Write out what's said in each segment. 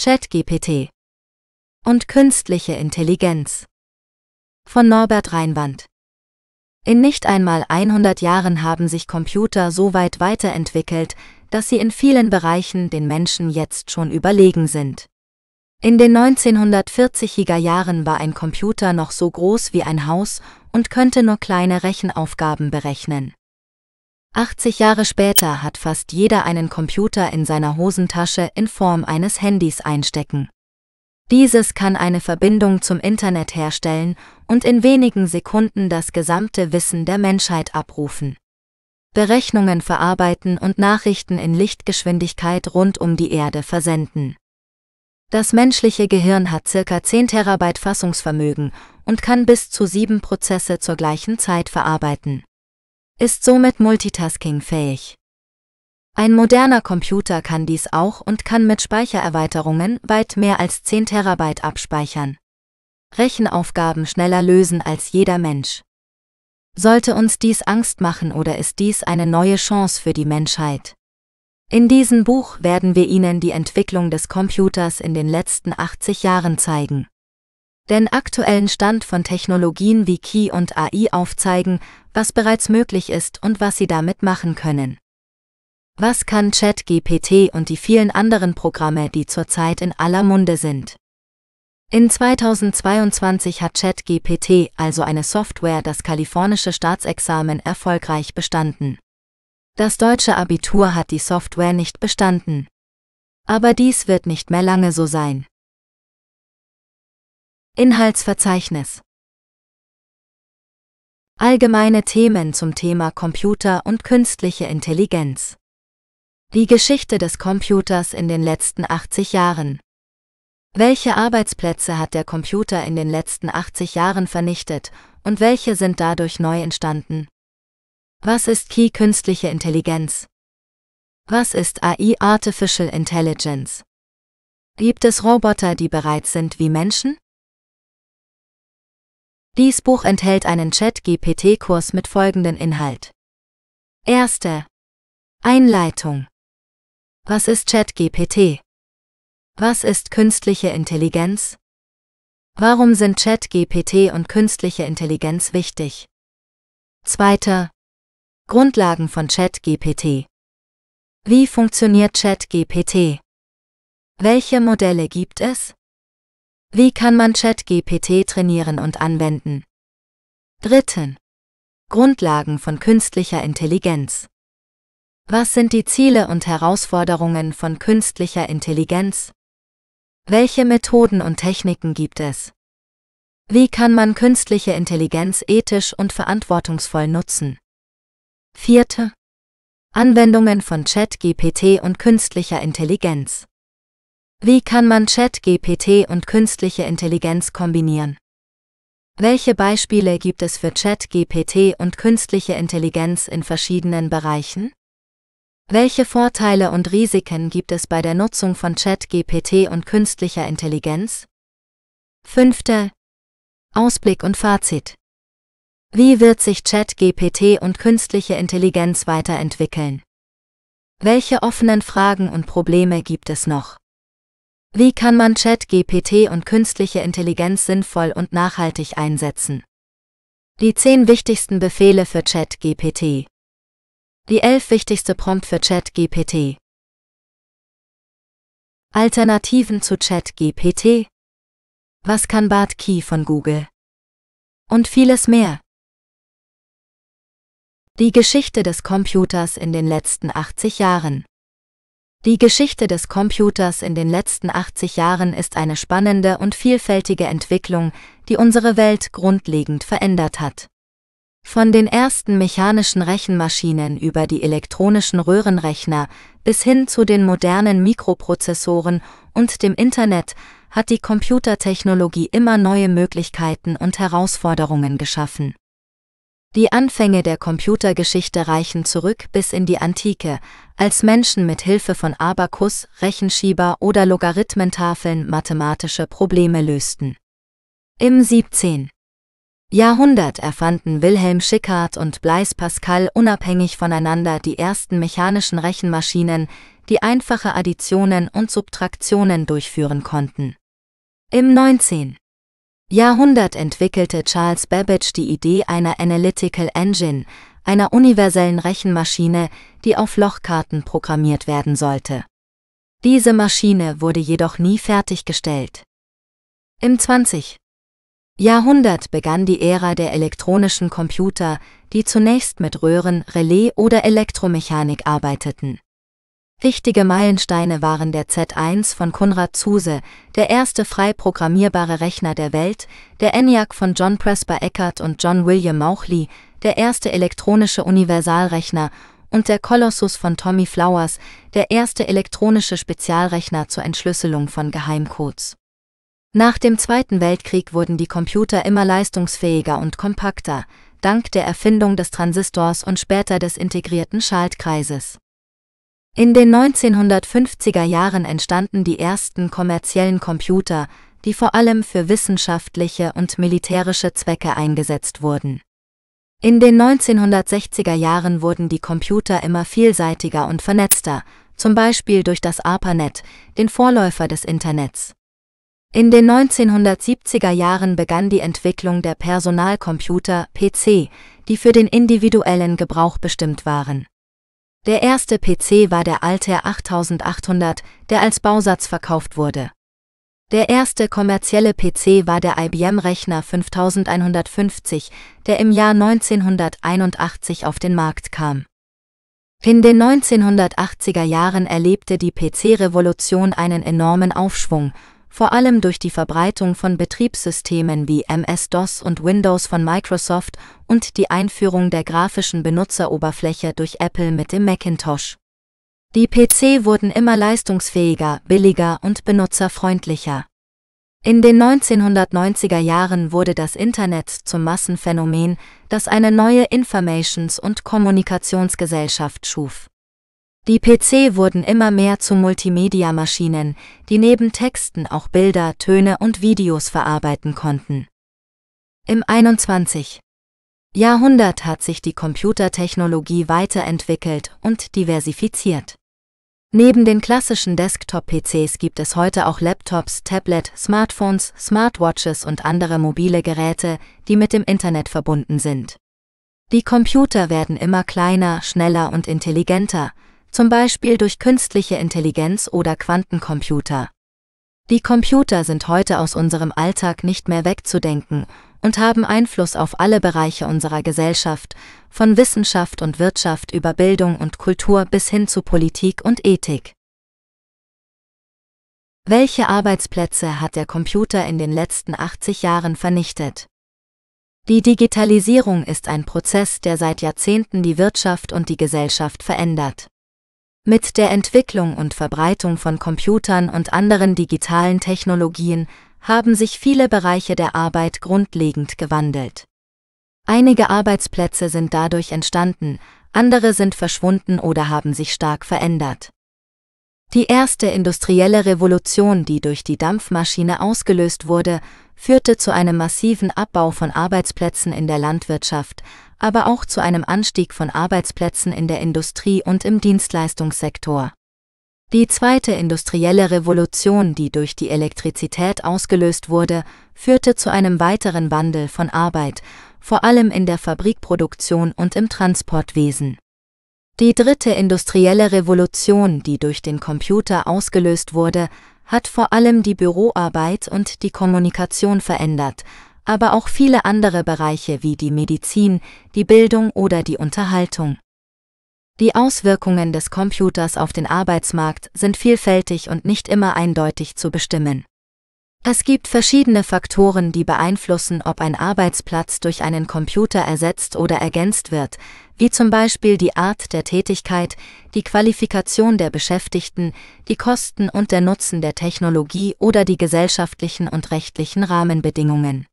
ChatGPT und künstliche Intelligenz von Norbert Reinwand. In nicht einmal 100 Jahren haben sich Computer so weit weiterentwickelt, dass sie in vielen Bereichen den Menschen jetzt schon überlegen sind. In den 1940er Jahren war ein Computer noch so groß wie ein Haus und könnte nur kleine Rechenaufgaben berechnen. 80 Jahre später hat fast jeder einen Computer in seiner Hosentasche in Form eines Handys einstecken. Dieses kann eine Verbindung zum Internet herstellen und in wenigen Sekunden das gesamte Wissen der Menschheit abrufen. Berechnungen verarbeiten und Nachrichten in Lichtgeschwindigkeit rund um die Erde versenden. Das menschliche Gehirn hat circa 10 Terabyte Fassungsvermögen und kann bis zu sieben Prozesse zur gleichen Zeit verarbeiten ist somit multitaskingfähig. Ein moderner Computer kann dies auch und kann mit Speichererweiterungen weit mehr als 10 Terabyte abspeichern. Rechenaufgaben schneller lösen als jeder Mensch. Sollte uns dies Angst machen oder ist dies eine neue Chance für die Menschheit? In diesem Buch werden wir Ihnen die Entwicklung des Computers in den letzten 80 Jahren zeigen den aktuellen Stand von Technologien wie Key und AI aufzeigen, was bereits möglich ist und was Sie damit machen können. Was kann ChatGPT und die vielen anderen Programme, die zurzeit in aller Munde sind? In 2022 hat ChatGPT, also eine Software, das kalifornische Staatsexamen erfolgreich bestanden. Das deutsche Abitur hat die Software nicht bestanden. Aber dies wird nicht mehr lange so sein. Inhaltsverzeichnis Allgemeine Themen zum Thema Computer und künstliche Intelligenz. Die Geschichte des Computers in den letzten 80 Jahren. Welche Arbeitsplätze hat der Computer in den letzten 80 Jahren vernichtet und welche sind dadurch neu entstanden? Was ist Key künstliche Intelligenz? Was ist AI Artificial Intelligence? Gibt es Roboter, die bereit sind wie Menschen? Dies Buch enthält einen Chat-GPT-Kurs mit folgenden Inhalt. Erste Einleitung. Was ist ChatGPT? Was ist künstliche Intelligenz? Warum sind ChatGPT und künstliche Intelligenz wichtig? Zweiter Grundlagen von ChatGPT. Wie funktioniert ChatGPT? Welche Modelle gibt es? Wie kann man ChatGPT trainieren und anwenden? 3. Grundlagen von künstlicher Intelligenz. Was sind die Ziele und Herausforderungen von künstlicher Intelligenz? Welche Methoden und Techniken gibt es? Wie kann man künstliche Intelligenz ethisch und verantwortungsvoll nutzen? 4. Anwendungen von ChatGPT und künstlicher Intelligenz. Wie kann man ChatGPT und künstliche Intelligenz kombinieren? Welche Beispiele gibt es für ChatGPT und künstliche Intelligenz in verschiedenen Bereichen? Welche Vorteile und Risiken gibt es bei der Nutzung von ChatGPT und künstlicher Intelligenz? Fünfte Ausblick und Fazit. Wie wird sich ChatGPT und künstliche Intelligenz weiterentwickeln? Welche offenen Fragen und Probleme gibt es noch? Wie kann man ChatGPT und künstliche Intelligenz sinnvoll und nachhaltig einsetzen? Die 10 wichtigsten Befehle für ChatGPT. Die 11 wichtigste Prompt für ChatGPT. Alternativen zu ChatGPT. Was kann Bart Key von Google? Und vieles mehr. Die Geschichte des Computers in den letzten 80 Jahren. Die Geschichte des Computers in den letzten 80 Jahren ist eine spannende und vielfältige Entwicklung, die unsere Welt grundlegend verändert hat. Von den ersten mechanischen Rechenmaschinen über die elektronischen Röhrenrechner bis hin zu den modernen Mikroprozessoren und dem Internet hat die Computertechnologie immer neue Möglichkeiten und Herausforderungen geschaffen. Die Anfänge der Computergeschichte reichen zurück bis in die Antike, als Menschen mit Hilfe von Abakus, Rechenschieber oder Logarithmentafeln mathematische Probleme lösten. Im 17. Jahrhundert erfanden Wilhelm Schickard und Blaise Pascal unabhängig voneinander die ersten mechanischen Rechenmaschinen, die einfache Additionen und Subtraktionen durchführen konnten. Im 19. Jahrhundert entwickelte Charles Babbage die Idee einer Analytical Engine, einer universellen Rechenmaschine, die auf Lochkarten programmiert werden sollte. Diese Maschine wurde jedoch nie fertiggestellt. Im 20. Jahrhundert begann die Ära der elektronischen Computer, die zunächst mit Röhren, Relais oder Elektromechanik arbeiteten. Wichtige Meilensteine waren der Z1 von Konrad Zuse, der erste frei programmierbare Rechner der Welt, der ENIAC von John Presper Eckert und John William Mauchly, der erste elektronische Universalrechner und der Kolossus von Tommy Flowers, der erste elektronische Spezialrechner zur Entschlüsselung von Geheimcodes. Nach dem Zweiten Weltkrieg wurden die Computer immer leistungsfähiger und kompakter, dank der Erfindung des Transistors und später des integrierten Schaltkreises. In den 1950er Jahren entstanden die ersten kommerziellen Computer, die vor allem für wissenschaftliche und militärische Zwecke eingesetzt wurden. In den 1960er Jahren wurden die Computer immer vielseitiger und vernetzter, zum Beispiel durch das ARPANET, den Vorläufer des Internets. In den 1970er Jahren begann die Entwicklung der Personalcomputer PC, die für den individuellen Gebrauch bestimmt waren. Der erste PC war der Altair 8800, der als Bausatz verkauft wurde. Der erste kommerzielle PC war der IBM-Rechner 5150, der im Jahr 1981 auf den Markt kam. In den 1980er Jahren erlebte die PC-Revolution einen enormen Aufschwung vor allem durch die Verbreitung von Betriebssystemen wie MS-DOS und Windows von Microsoft und die Einführung der grafischen Benutzeroberfläche durch Apple mit dem Macintosh. Die PC wurden immer leistungsfähiger, billiger und benutzerfreundlicher. In den 1990er Jahren wurde das Internet zum Massenphänomen, das eine neue Informations- und Kommunikationsgesellschaft schuf. Die PC wurden immer mehr zu Multimedia-Maschinen, die neben Texten auch Bilder, Töne und Videos verarbeiten konnten. Im 21. Jahrhundert hat sich die Computertechnologie weiterentwickelt und diversifiziert. Neben den klassischen Desktop-PCs gibt es heute auch Laptops, Tablet, Smartphones, Smartwatches und andere mobile Geräte, die mit dem Internet verbunden sind. Die Computer werden immer kleiner, schneller und intelligenter, zum Beispiel durch künstliche Intelligenz oder Quantencomputer. Die Computer sind heute aus unserem Alltag nicht mehr wegzudenken und haben Einfluss auf alle Bereiche unserer Gesellschaft, von Wissenschaft und Wirtschaft über Bildung und Kultur bis hin zu Politik und Ethik. Welche Arbeitsplätze hat der Computer in den letzten 80 Jahren vernichtet? Die Digitalisierung ist ein Prozess, der seit Jahrzehnten die Wirtschaft und die Gesellschaft verändert. Mit der Entwicklung und Verbreitung von Computern und anderen digitalen Technologien haben sich viele Bereiche der Arbeit grundlegend gewandelt. Einige Arbeitsplätze sind dadurch entstanden, andere sind verschwunden oder haben sich stark verändert. Die erste industrielle Revolution, die durch die Dampfmaschine ausgelöst wurde, führte zu einem massiven Abbau von Arbeitsplätzen in der Landwirtschaft, aber auch zu einem Anstieg von Arbeitsplätzen in der Industrie und im Dienstleistungssektor. Die zweite industrielle Revolution, die durch die Elektrizität ausgelöst wurde, führte zu einem weiteren Wandel von Arbeit, vor allem in der Fabrikproduktion und im Transportwesen. Die dritte industrielle Revolution, die durch den Computer ausgelöst wurde, hat vor allem die Büroarbeit und die Kommunikation verändert, aber auch viele andere Bereiche wie die Medizin, die Bildung oder die Unterhaltung. Die Auswirkungen des Computers auf den Arbeitsmarkt sind vielfältig und nicht immer eindeutig zu bestimmen. Es gibt verschiedene Faktoren, die beeinflussen, ob ein Arbeitsplatz durch einen Computer ersetzt oder ergänzt wird, wie zum Beispiel die Art der Tätigkeit, die Qualifikation der Beschäftigten, die Kosten und der Nutzen der Technologie oder die gesellschaftlichen und rechtlichen Rahmenbedingungen.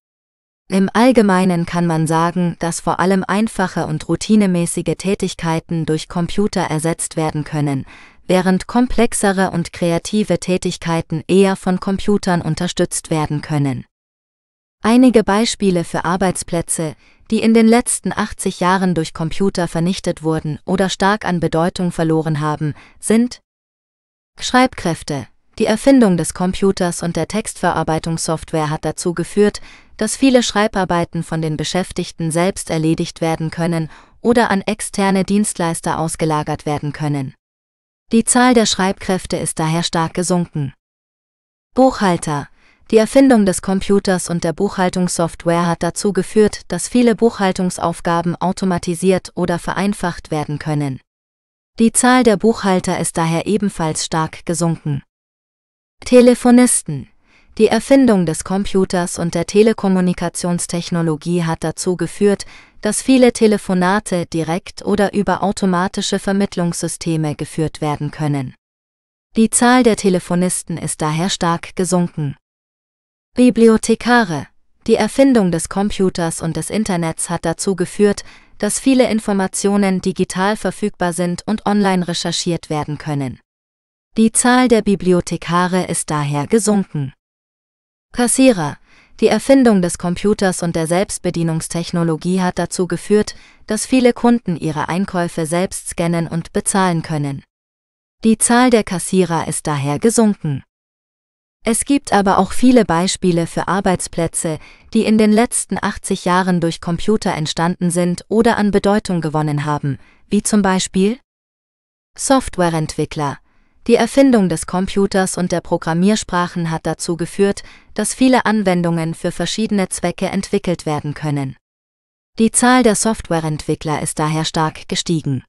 Im Allgemeinen kann man sagen, dass vor allem einfache und routinemäßige Tätigkeiten durch Computer ersetzt werden können, während komplexere und kreative Tätigkeiten eher von Computern unterstützt werden können. Einige Beispiele für Arbeitsplätze, die in den letzten 80 Jahren durch Computer vernichtet wurden oder stark an Bedeutung verloren haben, sind Schreibkräfte. Die Erfindung des Computers und der Textverarbeitungssoftware hat dazu geführt, dass viele Schreibarbeiten von den Beschäftigten selbst erledigt werden können oder an externe Dienstleister ausgelagert werden können. Die Zahl der Schreibkräfte ist daher stark gesunken. Buchhalter Die Erfindung des Computers und der Buchhaltungssoftware hat dazu geführt, dass viele Buchhaltungsaufgaben automatisiert oder vereinfacht werden können. Die Zahl der Buchhalter ist daher ebenfalls stark gesunken. Telefonisten die Erfindung des Computers und der Telekommunikationstechnologie hat dazu geführt, dass viele Telefonate direkt oder über automatische Vermittlungssysteme geführt werden können. Die Zahl der Telefonisten ist daher stark gesunken. Bibliothekare Die Erfindung des Computers und des Internets hat dazu geführt, dass viele Informationen digital verfügbar sind und online recherchiert werden können. Die Zahl der Bibliothekare ist daher gesunken. Kassierer. Die Erfindung des Computers und der Selbstbedienungstechnologie hat dazu geführt, dass viele Kunden ihre Einkäufe selbst scannen und bezahlen können. Die Zahl der Kassierer ist daher gesunken. Es gibt aber auch viele Beispiele für Arbeitsplätze, die in den letzten 80 Jahren durch Computer entstanden sind oder an Bedeutung gewonnen haben, wie zum Beispiel Softwareentwickler, die Erfindung des Computers und der Programmiersprachen hat dazu geführt, dass viele Anwendungen für verschiedene Zwecke entwickelt werden können. Die Zahl der Softwareentwickler ist daher stark gestiegen.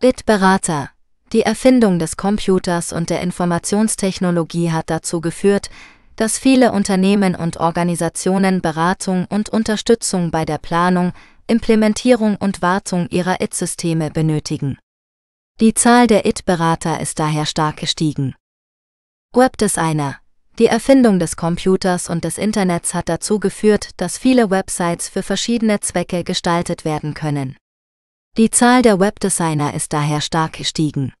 Bitberater Die Erfindung des Computers und der Informationstechnologie hat dazu geführt, dass viele Unternehmen und Organisationen Beratung und Unterstützung bei der Planung, Implementierung und Wartung ihrer IT-Systeme benötigen. Die Zahl der IT-Berater ist daher stark gestiegen. Webdesigner. Die Erfindung des Computers und des Internets hat dazu geführt, dass viele Websites für verschiedene Zwecke gestaltet werden können. Die Zahl der Webdesigner ist daher stark gestiegen.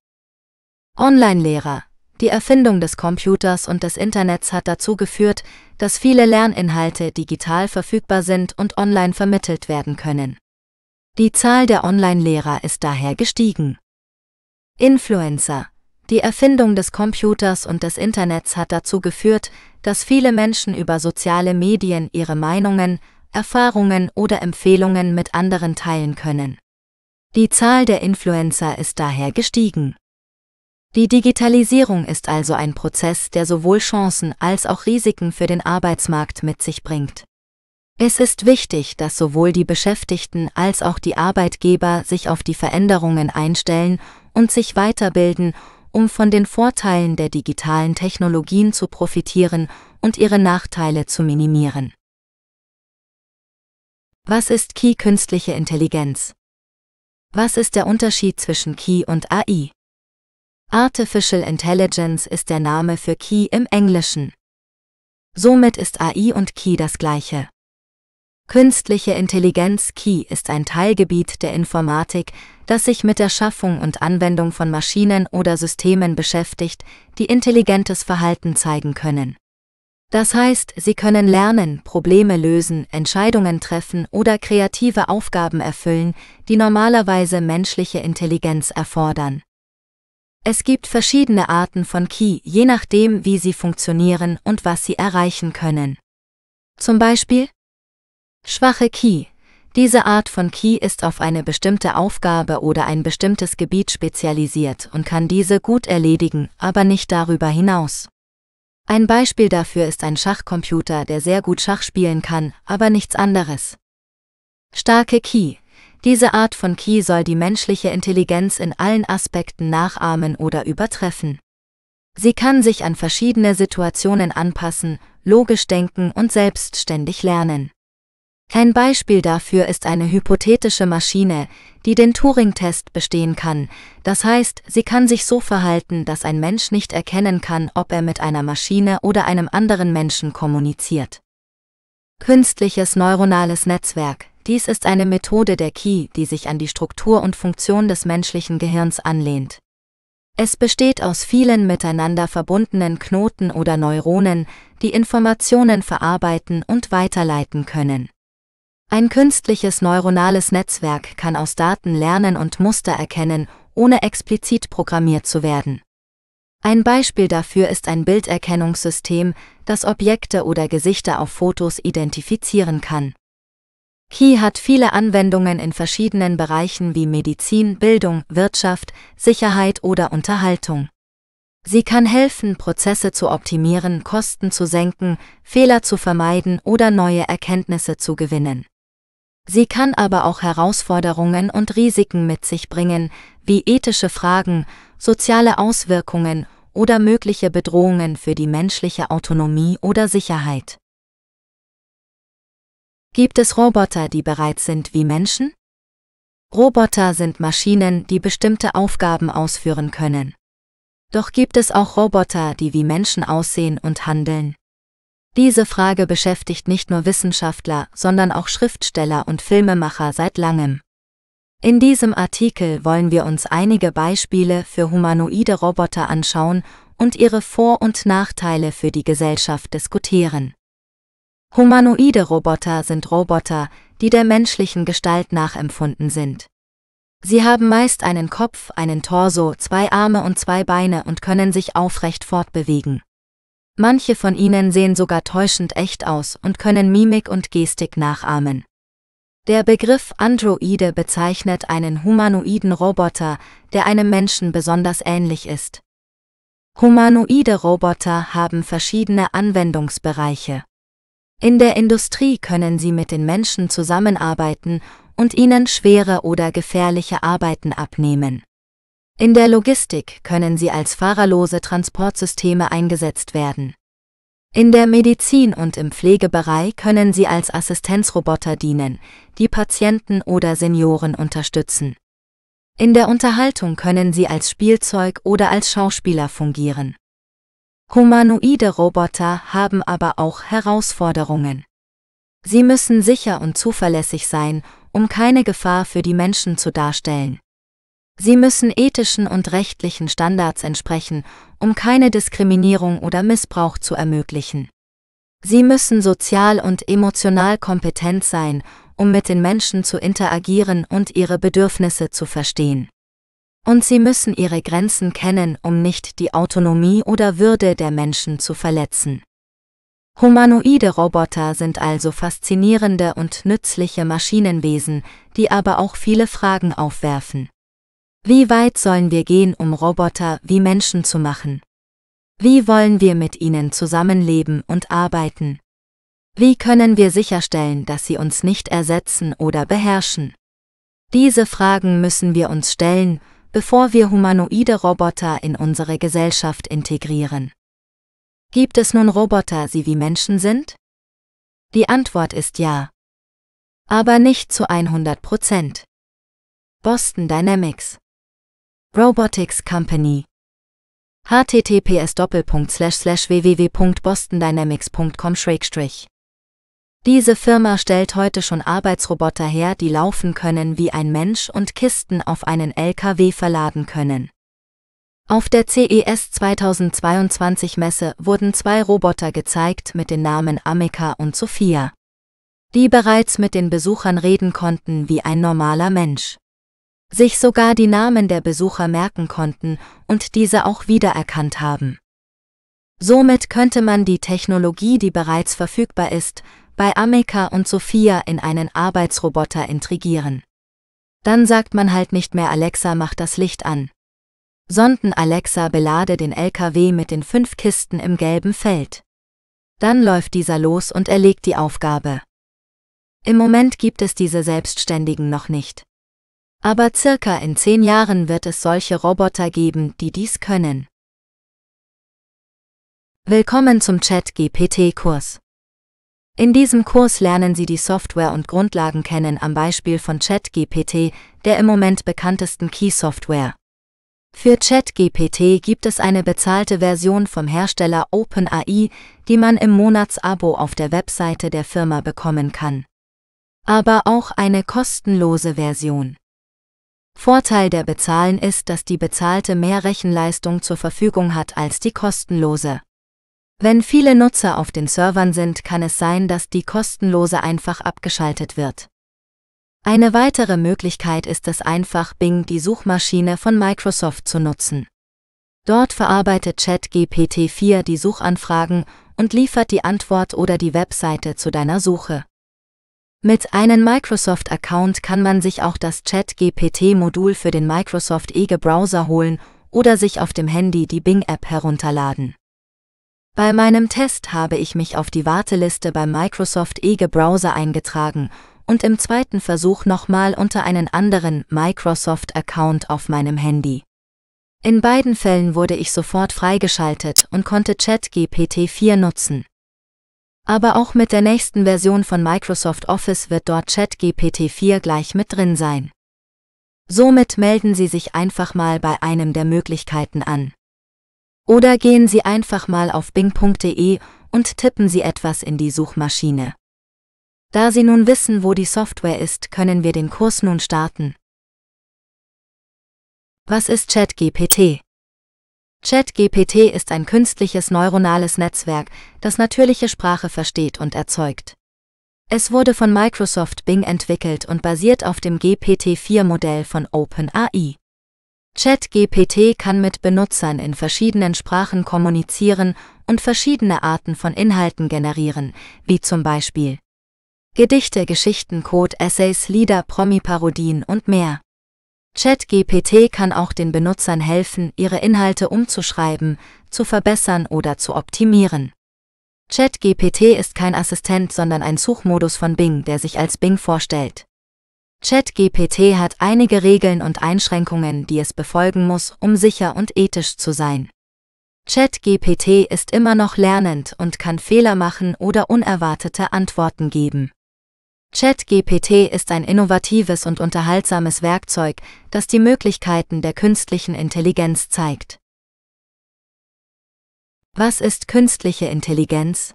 Online-Lehrer. Die Erfindung des Computers und des Internets hat dazu geführt, dass viele Lerninhalte digital verfügbar sind und online vermittelt werden können. Die Zahl der Online-Lehrer ist daher gestiegen. Influencer. Die Erfindung des Computers und des Internets hat dazu geführt, dass viele Menschen über soziale Medien ihre Meinungen, Erfahrungen oder Empfehlungen mit anderen teilen können. Die Zahl der Influencer ist daher gestiegen. Die Digitalisierung ist also ein Prozess, der sowohl Chancen als auch Risiken für den Arbeitsmarkt mit sich bringt. Es ist wichtig, dass sowohl die Beschäftigten als auch die Arbeitgeber sich auf die Veränderungen einstellen und sich weiterbilden, um von den Vorteilen der digitalen Technologien zu profitieren und ihre Nachteile zu minimieren. Was ist Key künstliche Intelligenz? Was ist der Unterschied zwischen Key und AI? Artificial Intelligence ist der Name für Key im Englischen. Somit ist AI und Key das gleiche. Künstliche Intelligenz Key ist ein Teilgebiet der Informatik, das sich mit der Schaffung und Anwendung von Maschinen oder Systemen beschäftigt, die intelligentes Verhalten zeigen können. Das heißt, sie können lernen, Probleme lösen, Entscheidungen treffen oder kreative Aufgaben erfüllen, die normalerweise menschliche Intelligenz erfordern. Es gibt verschiedene Arten von Key, je nachdem, wie sie funktionieren und was sie erreichen können. Zum Beispiel Schwache Ki. Diese Art von Ki ist auf eine bestimmte Aufgabe oder ein bestimmtes Gebiet spezialisiert und kann diese gut erledigen, aber nicht darüber hinaus. Ein Beispiel dafür ist ein Schachcomputer, der sehr gut Schach spielen kann, aber nichts anderes. Starke Ki. Diese Art von Ki soll die menschliche Intelligenz in allen Aspekten nachahmen oder übertreffen. Sie kann sich an verschiedene Situationen anpassen, logisch denken und selbstständig lernen. Kein Beispiel dafür ist eine hypothetische Maschine, die den Turing-Test bestehen kann, das heißt, sie kann sich so verhalten, dass ein Mensch nicht erkennen kann, ob er mit einer Maschine oder einem anderen Menschen kommuniziert. Künstliches neuronales Netzwerk, dies ist eine Methode der Key, die sich an die Struktur und Funktion des menschlichen Gehirns anlehnt. Es besteht aus vielen miteinander verbundenen Knoten oder Neuronen, die Informationen verarbeiten und weiterleiten können. Ein künstliches neuronales Netzwerk kann aus Daten lernen und Muster erkennen, ohne explizit programmiert zu werden. Ein Beispiel dafür ist ein Bilderkennungssystem, das Objekte oder Gesichter auf Fotos identifizieren kann. Key hat viele Anwendungen in verschiedenen Bereichen wie Medizin, Bildung, Wirtschaft, Sicherheit oder Unterhaltung. Sie kann helfen, Prozesse zu optimieren, Kosten zu senken, Fehler zu vermeiden oder neue Erkenntnisse zu gewinnen. Sie kann aber auch Herausforderungen und Risiken mit sich bringen, wie ethische Fragen, soziale Auswirkungen oder mögliche Bedrohungen für die menschliche Autonomie oder Sicherheit. Gibt es Roboter, die bereit sind wie Menschen? Roboter sind Maschinen, die bestimmte Aufgaben ausführen können. Doch gibt es auch Roboter, die wie Menschen aussehen und handeln. Diese Frage beschäftigt nicht nur Wissenschaftler, sondern auch Schriftsteller und Filmemacher seit langem. In diesem Artikel wollen wir uns einige Beispiele für humanoide Roboter anschauen und ihre Vor- und Nachteile für die Gesellschaft diskutieren. Humanoide Roboter sind Roboter, die der menschlichen Gestalt nachempfunden sind. Sie haben meist einen Kopf, einen Torso, zwei Arme und zwei Beine und können sich aufrecht fortbewegen. Manche von ihnen sehen sogar täuschend echt aus und können Mimik und Gestik nachahmen. Der Begriff Androide bezeichnet einen humanoiden Roboter, der einem Menschen besonders ähnlich ist. Humanoide Roboter haben verschiedene Anwendungsbereiche. In der Industrie können sie mit den Menschen zusammenarbeiten und ihnen schwere oder gefährliche Arbeiten abnehmen. In der Logistik können sie als fahrerlose Transportsysteme eingesetzt werden. In der Medizin und im Pflegebereich können sie als Assistenzroboter dienen, die Patienten oder Senioren unterstützen. In der Unterhaltung können sie als Spielzeug oder als Schauspieler fungieren. Humanoide Roboter haben aber auch Herausforderungen. Sie müssen sicher und zuverlässig sein, um keine Gefahr für die Menschen zu darstellen. Sie müssen ethischen und rechtlichen Standards entsprechen, um keine Diskriminierung oder Missbrauch zu ermöglichen. Sie müssen sozial und emotional kompetent sein, um mit den Menschen zu interagieren und ihre Bedürfnisse zu verstehen. Und sie müssen ihre Grenzen kennen, um nicht die Autonomie oder Würde der Menschen zu verletzen. Humanoide Roboter sind also faszinierende und nützliche Maschinenwesen, die aber auch viele Fragen aufwerfen. Wie weit sollen wir gehen, um Roboter wie Menschen zu machen? Wie wollen wir mit ihnen zusammenleben und arbeiten? Wie können wir sicherstellen, dass sie uns nicht ersetzen oder beherrschen? Diese Fragen müssen wir uns stellen, bevor wir humanoide Roboter in unsere Gesellschaft integrieren. Gibt es nun Roboter, die wie Menschen sind? Die Antwort ist ja. Aber nicht zu 100 Prozent. Boston Dynamics Robotics Company. https www.bostondynamics.com Diese Firma stellt heute schon Arbeitsroboter her, die laufen können wie ein Mensch und Kisten auf einen LKW verladen können. Auf der CES 2022 Messe wurden zwei Roboter gezeigt mit den Namen Amika und Sophia, die bereits mit den Besuchern reden konnten wie ein normaler Mensch sich sogar die Namen der Besucher merken konnten und diese auch wiedererkannt haben. Somit könnte man die Technologie, die bereits verfügbar ist, bei Ameka und Sophia in einen Arbeitsroboter intrigieren. Dann sagt man halt nicht mehr Alexa macht das Licht an. Sonden Alexa belade den LKW mit den fünf Kisten im gelben Feld. Dann läuft dieser los und erlegt die Aufgabe. Im Moment gibt es diese Selbstständigen noch nicht. Aber circa in zehn Jahren wird es solche Roboter geben, die dies können. Willkommen zum Chat-GPT-Kurs. In diesem Kurs lernen Sie die Software und Grundlagen kennen am Beispiel von ChatGPT, der im Moment bekanntesten Key-Software. Für ChatGPT gibt es eine bezahlte Version vom Hersteller OpenAI, die man im Monatsabo auf der Webseite der Firma bekommen kann. Aber auch eine kostenlose Version. Vorteil der Bezahlen ist, dass die bezahlte mehr Rechenleistung zur Verfügung hat als die kostenlose. Wenn viele Nutzer auf den Servern sind, kann es sein, dass die kostenlose einfach abgeschaltet wird. Eine weitere Möglichkeit ist es einfach, Bing, die Suchmaschine von Microsoft, zu nutzen. Dort verarbeitet ChatGPT 4 die Suchanfragen und liefert die Antwort oder die Webseite zu deiner Suche. Mit einem Microsoft-Account kann man sich auch das Chat-GPT-Modul für den Microsoft Ege-Browser holen oder sich auf dem Handy die Bing-App herunterladen. Bei meinem Test habe ich mich auf die Warteliste beim Microsoft Ege-Browser eingetragen und im zweiten Versuch nochmal unter einen anderen Microsoft-Account auf meinem Handy. In beiden Fällen wurde ich sofort freigeschaltet und konnte ChatGPT 4 nutzen. Aber auch mit der nächsten Version von Microsoft Office wird dort ChatGPT 4 gleich mit drin sein. Somit melden Sie sich einfach mal bei einem der Möglichkeiten an. Oder gehen Sie einfach mal auf bing.de und tippen Sie etwas in die Suchmaschine. Da Sie nun wissen, wo die Software ist, können wir den Kurs nun starten. Was ist ChatGPT? ChatGPT ist ein künstliches neuronales Netzwerk, das natürliche Sprache versteht und erzeugt. Es wurde von Microsoft Bing entwickelt und basiert auf dem GPT-4-Modell von OpenAI. ChatGPT kann mit Benutzern in verschiedenen Sprachen kommunizieren und verschiedene Arten von Inhalten generieren, wie zum Beispiel Gedichte, Geschichten, Code, Essays, Lieder, Promi-Parodien und mehr. ChatGPT kann auch den Benutzern helfen, ihre Inhalte umzuschreiben, zu verbessern oder zu optimieren. ChatGPT ist kein Assistent, sondern ein Suchmodus von Bing, der sich als Bing vorstellt. ChatGPT hat einige Regeln und Einschränkungen, die es befolgen muss, um sicher und ethisch zu sein. ChatGPT ist immer noch lernend und kann Fehler machen oder unerwartete Antworten geben. ChatGPT ist ein innovatives und unterhaltsames Werkzeug, das die Möglichkeiten der künstlichen Intelligenz zeigt. Was ist künstliche Intelligenz?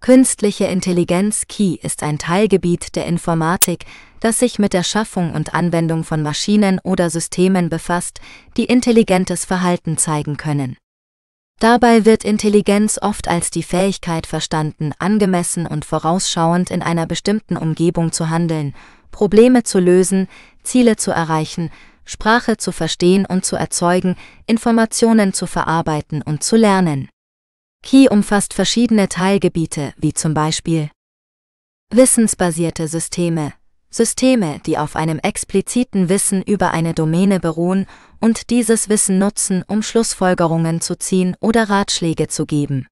Künstliche Intelligenz Key ist ein Teilgebiet der Informatik, das sich mit der Schaffung und Anwendung von Maschinen oder Systemen befasst, die intelligentes Verhalten zeigen können. Dabei wird Intelligenz oft als die Fähigkeit verstanden, angemessen und vorausschauend in einer bestimmten Umgebung zu handeln, Probleme zu lösen, Ziele zu erreichen, Sprache zu verstehen und zu erzeugen, Informationen zu verarbeiten und zu lernen. Key umfasst verschiedene Teilgebiete, wie zum Beispiel wissensbasierte Systeme, Systeme, die auf einem expliziten Wissen über eine Domäne beruhen und dieses Wissen nutzen, um Schlussfolgerungen zu ziehen oder Ratschläge zu geben.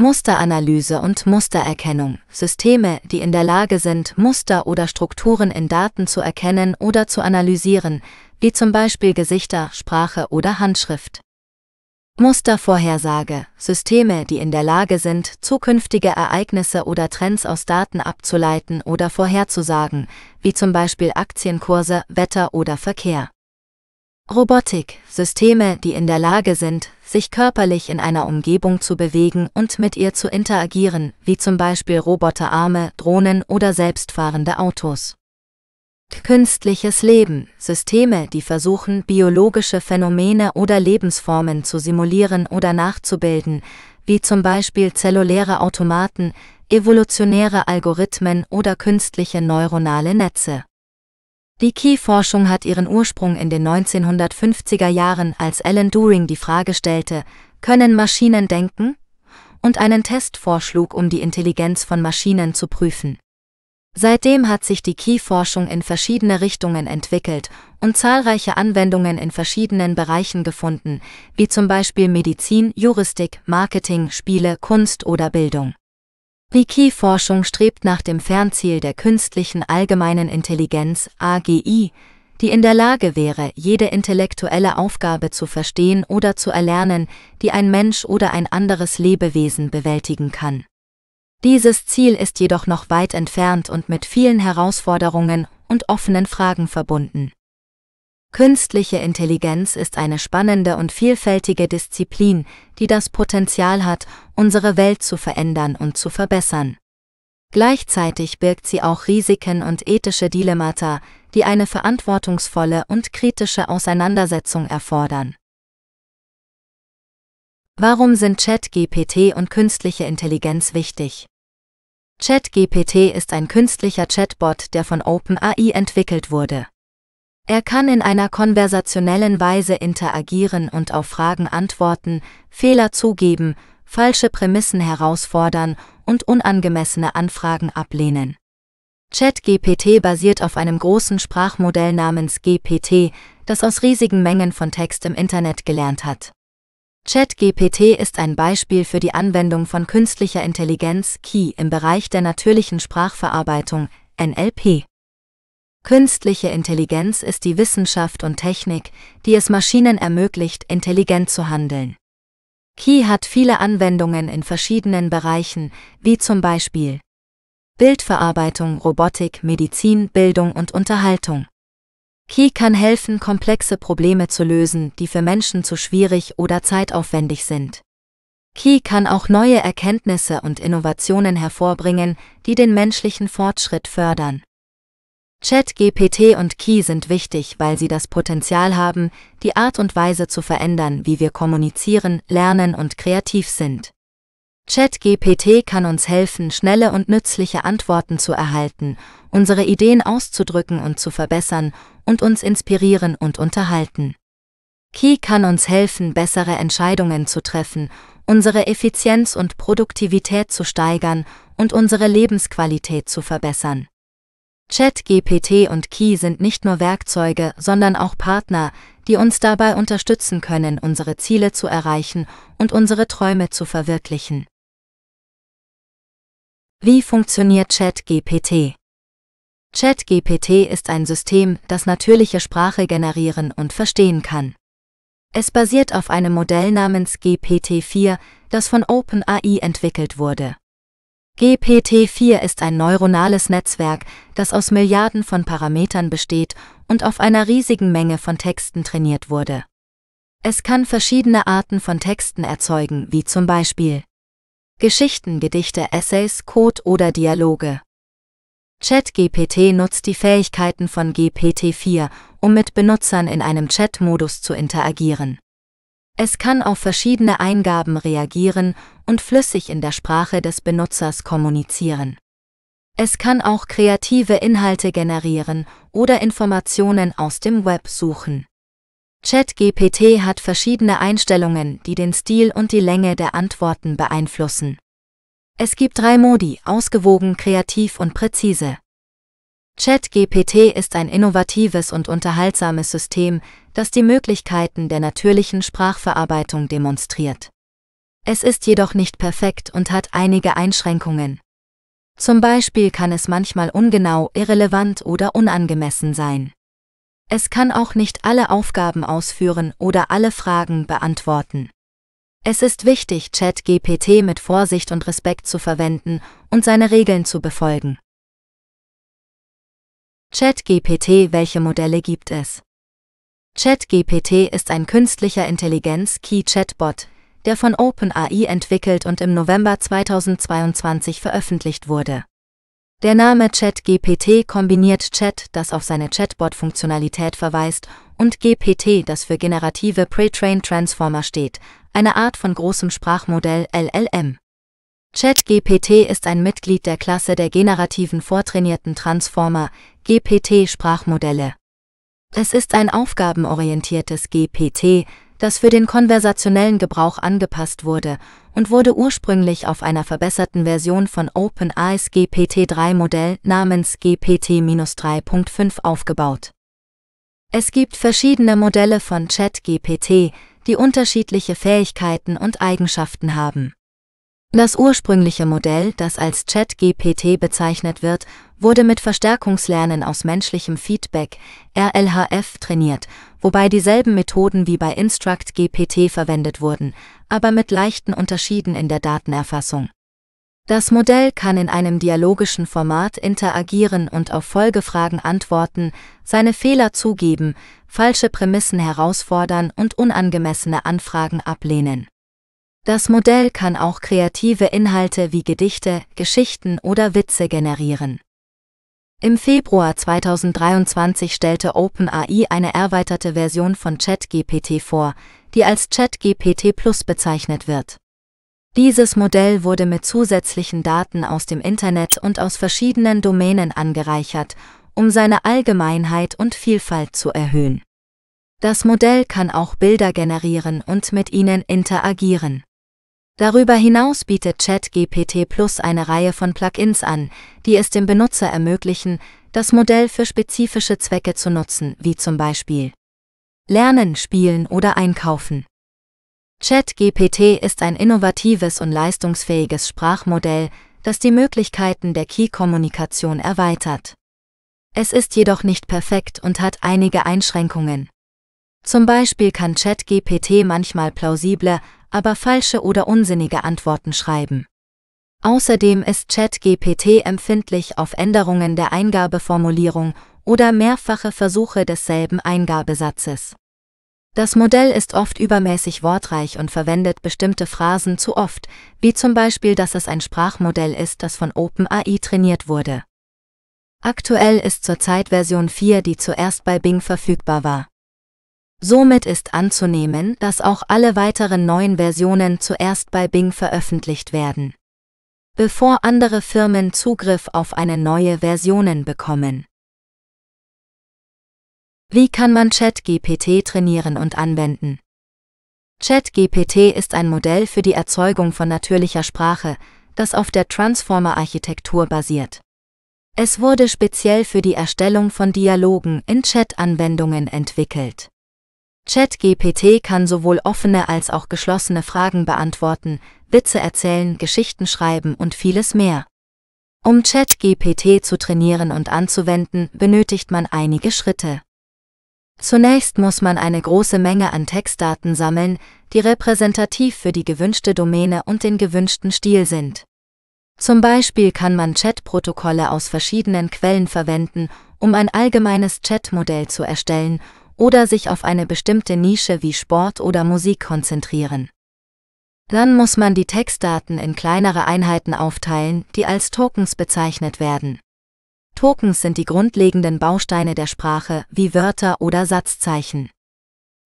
Musteranalyse und Mustererkennung. Systeme, die in der Lage sind, Muster oder Strukturen in Daten zu erkennen oder zu analysieren, wie zum Beispiel Gesichter, Sprache oder Handschrift. Mustervorhersage – Systeme, die in der Lage sind, zukünftige Ereignisse oder Trends aus Daten abzuleiten oder vorherzusagen, wie zum Beispiel Aktienkurse, Wetter oder Verkehr. Robotik – Systeme, die in der Lage sind, sich körperlich in einer Umgebung zu bewegen und mit ihr zu interagieren, wie zum Beispiel Roboterarme, Drohnen oder selbstfahrende Autos. Künstliches Leben, Systeme, die versuchen, biologische Phänomene oder Lebensformen zu simulieren oder nachzubilden, wie zum Beispiel zelluläre Automaten, evolutionäre Algorithmen oder künstliche neuronale Netze. Die Key-Forschung hat ihren Ursprung in den 1950er Jahren, als Alan Turing die Frage stellte, können Maschinen denken? und einen Test vorschlug, um die Intelligenz von Maschinen zu prüfen. Seitdem hat sich die key forschung in verschiedene Richtungen entwickelt und zahlreiche Anwendungen in verschiedenen Bereichen gefunden, wie zum Beispiel Medizin, Juristik, Marketing, Spiele, Kunst oder Bildung. Die key forschung strebt nach dem Fernziel der künstlichen allgemeinen Intelligenz AGI, die in der Lage wäre, jede intellektuelle Aufgabe zu verstehen oder zu erlernen, die ein Mensch oder ein anderes Lebewesen bewältigen kann. Dieses Ziel ist jedoch noch weit entfernt und mit vielen Herausforderungen und offenen Fragen verbunden. Künstliche Intelligenz ist eine spannende und vielfältige Disziplin, die das Potenzial hat, unsere Welt zu verändern und zu verbessern. Gleichzeitig birgt sie auch Risiken und ethische Dilemmata, die eine verantwortungsvolle und kritische Auseinandersetzung erfordern. Warum sind ChatGPT und künstliche Intelligenz wichtig? ChatGPT ist ein künstlicher Chatbot, der von OpenAI entwickelt wurde. Er kann in einer konversationellen Weise interagieren und auf Fragen antworten, Fehler zugeben, falsche Prämissen herausfordern und unangemessene Anfragen ablehnen. ChatGPT basiert auf einem großen Sprachmodell namens GPT, das aus riesigen Mengen von Text im Internet gelernt hat. ChatGPT ist ein Beispiel für die Anwendung von künstlicher Intelligenz KI im Bereich der natürlichen Sprachverarbeitung NLP. Künstliche Intelligenz ist die Wissenschaft und Technik, die es Maschinen ermöglicht, intelligent zu handeln. KI hat viele Anwendungen in verschiedenen Bereichen, wie zum Beispiel Bildverarbeitung, Robotik, Medizin, Bildung und Unterhaltung. Key kann helfen, komplexe Probleme zu lösen, die für Menschen zu schwierig oder zeitaufwendig sind. Key kann auch neue Erkenntnisse und Innovationen hervorbringen, die den menschlichen Fortschritt fördern. ChatGPT und Key sind wichtig, weil sie das Potenzial haben, die Art und Weise zu verändern, wie wir kommunizieren, lernen und kreativ sind. ChatGPT kann uns helfen, schnelle und nützliche Antworten zu erhalten, unsere Ideen auszudrücken und zu verbessern und uns inspirieren und unterhalten. Key kann uns helfen, bessere Entscheidungen zu treffen, unsere Effizienz und Produktivität zu steigern und unsere Lebensqualität zu verbessern. ChatGPT und Key sind nicht nur Werkzeuge, sondern auch Partner, die uns dabei unterstützen können, unsere Ziele zu erreichen und unsere Träume zu verwirklichen. Wie funktioniert ChatGPT? ChatGPT ist ein System, das natürliche Sprache generieren und verstehen kann. Es basiert auf einem Modell namens GPT-4, das von OpenAI entwickelt wurde. GPT-4 ist ein neuronales Netzwerk, das aus Milliarden von Parametern besteht und auf einer riesigen Menge von Texten trainiert wurde. Es kann verschiedene Arten von Texten erzeugen, wie zum Beispiel Geschichten, Gedichte, Essays, Code oder Dialoge. ChatGPT nutzt die Fähigkeiten von GPT-4, um mit Benutzern in einem Chat-Modus zu interagieren. Es kann auf verschiedene Eingaben reagieren und flüssig in der Sprache des Benutzers kommunizieren. Es kann auch kreative Inhalte generieren oder Informationen aus dem Web suchen. ChatGPT hat verschiedene Einstellungen, die den Stil und die Länge der Antworten beeinflussen. Es gibt drei Modi, ausgewogen, kreativ und präzise. ChatGPT ist ein innovatives und unterhaltsames System, das die Möglichkeiten der natürlichen Sprachverarbeitung demonstriert. Es ist jedoch nicht perfekt und hat einige Einschränkungen. Zum Beispiel kann es manchmal ungenau, irrelevant oder unangemessen sein. Es kann auch nicht alle Aufgaben ausführen oder alle Fragen beantworten. Es ist wichtig, ChatGPT mit Vorsicht und Respekt zu verwenden und seine Regeln zu befolgen. ChatGPT Welche Modelle gibt es? ChatGPT ist ein künstlicher Intelligenz-Key-Chatbot, der von OpenAI entwickelt und im November 2022 veröffentlicht wurde. Der Name ChatGPT kombiniert Chat, das auf seine Chatbot-Funktionalität verweist, und GPT, das für generative Pre-Trained Transformer steht, eine Art von großem Sprachmodell LLM. ChatGPT ist ein Mitglied der Klasse der generativen vortrainierten Transformer GPT-Sprachmodelle. Es ist ein aufgabenorientiertes GPT, das für den konversationellen Gebrauch angepasst wurde und wurde ursprünglich auf einer verbesserten Version von OpenAIs GPT-3-Modell namens GPT-3.5 aufgebaut. Es gibt verschiedene Modelle von ChatGPT, die unterschiedliche Fähigkeiten und Eigenschaften haben. Das ursprüngliche Modell, das als ChatGPT bezeichnet wird, wurde mit Verstärkungslernen aus menschlichem Feedback, RLHF, trainiert wobei dieselben Methoden wie bei Instruct GPT verwendet wurden, aber mit leichten Unterschieden in der Datenerfassung. Das Modell kann in einem dialogischen Format interagieren und auf Folgefragen antworten, seine Fehler zugeben, falsche Prämissen herausfordern und unangemessene Anfragen ablehnen. Das Modell kann auch kreative Inhalte wie Gedichte, Geschichten oder Witze generieren. Im Februar 2023 stellte OpenAI eine erweiterte Version von ChatGPT vor, die als ChatGPT Plus bezeichnet wird. Dieses Modell wurde mit zusätzlichen Daten aus dem Internet und aus verschiedenen Domänen angereichert, um seine Allgemeinheit und Vielfalt zu erhöhen. Das Modell kann auch Bilder generieren und mit ihnen interagieren. Darüber hinaus bietet ChatGPT Plus eine Reihe von Plugins an, die es dem Benutzer ermöglichen, das Modell für spezifische Zwecke zu nutzen, wie zum Beispiel Lernen, Spielen oder Einkaufen. ChatGPT ist ein innovatives und leistungsfähiges Sprachmodell, das die Möglichkeiten der Key-Kommunikation erweitert. Es ist jedoch nicht perfekt und hat einige Einschränkungen. Zum Beispiel kann ChatGPT manchmal plausible, aber falsche oder unsinnige Antworten schreiben. Außerdem ist ChatGPT empfindlich auf Änderungen der Eingabeformulierung oder mehrfache Versuche desselben Eingabesatzes. Das Modell ist oft übermäßig wortreich und verwendet bestimmte Phrasen zu oft, wie zum Beispiel, dass es ein Sprachmodell ist, das von OpenAI trainiert wurde. Aktuell ist zurzeit Version 4, die zuerst bei Bing verfügbar war. Somit ist anzunehmen, dass auch alle weiteren neuen Versionen zuerst bei Bing veröffentlicht werden. Bevor andere Firmen Zugriff auf eine neue Versionen bekommen. Wie kann man ChatGPT trainieren und anwenden? ChatGPT ist ein Modell für die Erzeugung von natürlicher Sprache, das auf der Transformer-Architektur basiert. Es wurde speziell für die Erstellung von Dialogen in Chat-Anwendungen entwickelt. ChatGPT kann sowohl offene als auch geschlossene Fragen beantworten, Witze erzählen, Geschichten schreiben und vieles mehr. Um ChatGPT zu trainieren und anzuwenden, benötigt man einige Schritte. Zunächst muss man eine große Menge an Textdaten sammeln, die repräsentativ für die gewünschte Domäne und den gewünschten Stil sind. Zum Beispiel kann man Chatprotokolle aus verschiedenen Quellen verwenden, um ein allgemeines Chatmodell zu erstellen oder sich auf eine bestimmte Nische wie Sport oder Musik konzentrieren. Dann muss man die Textdaten in kleinere Einheiten aufteilen, die als Tokens bezeichnet werden. Tokens sind die grundlegenden Bausteine der Sprache, wie Wörter oder Satzzeichen.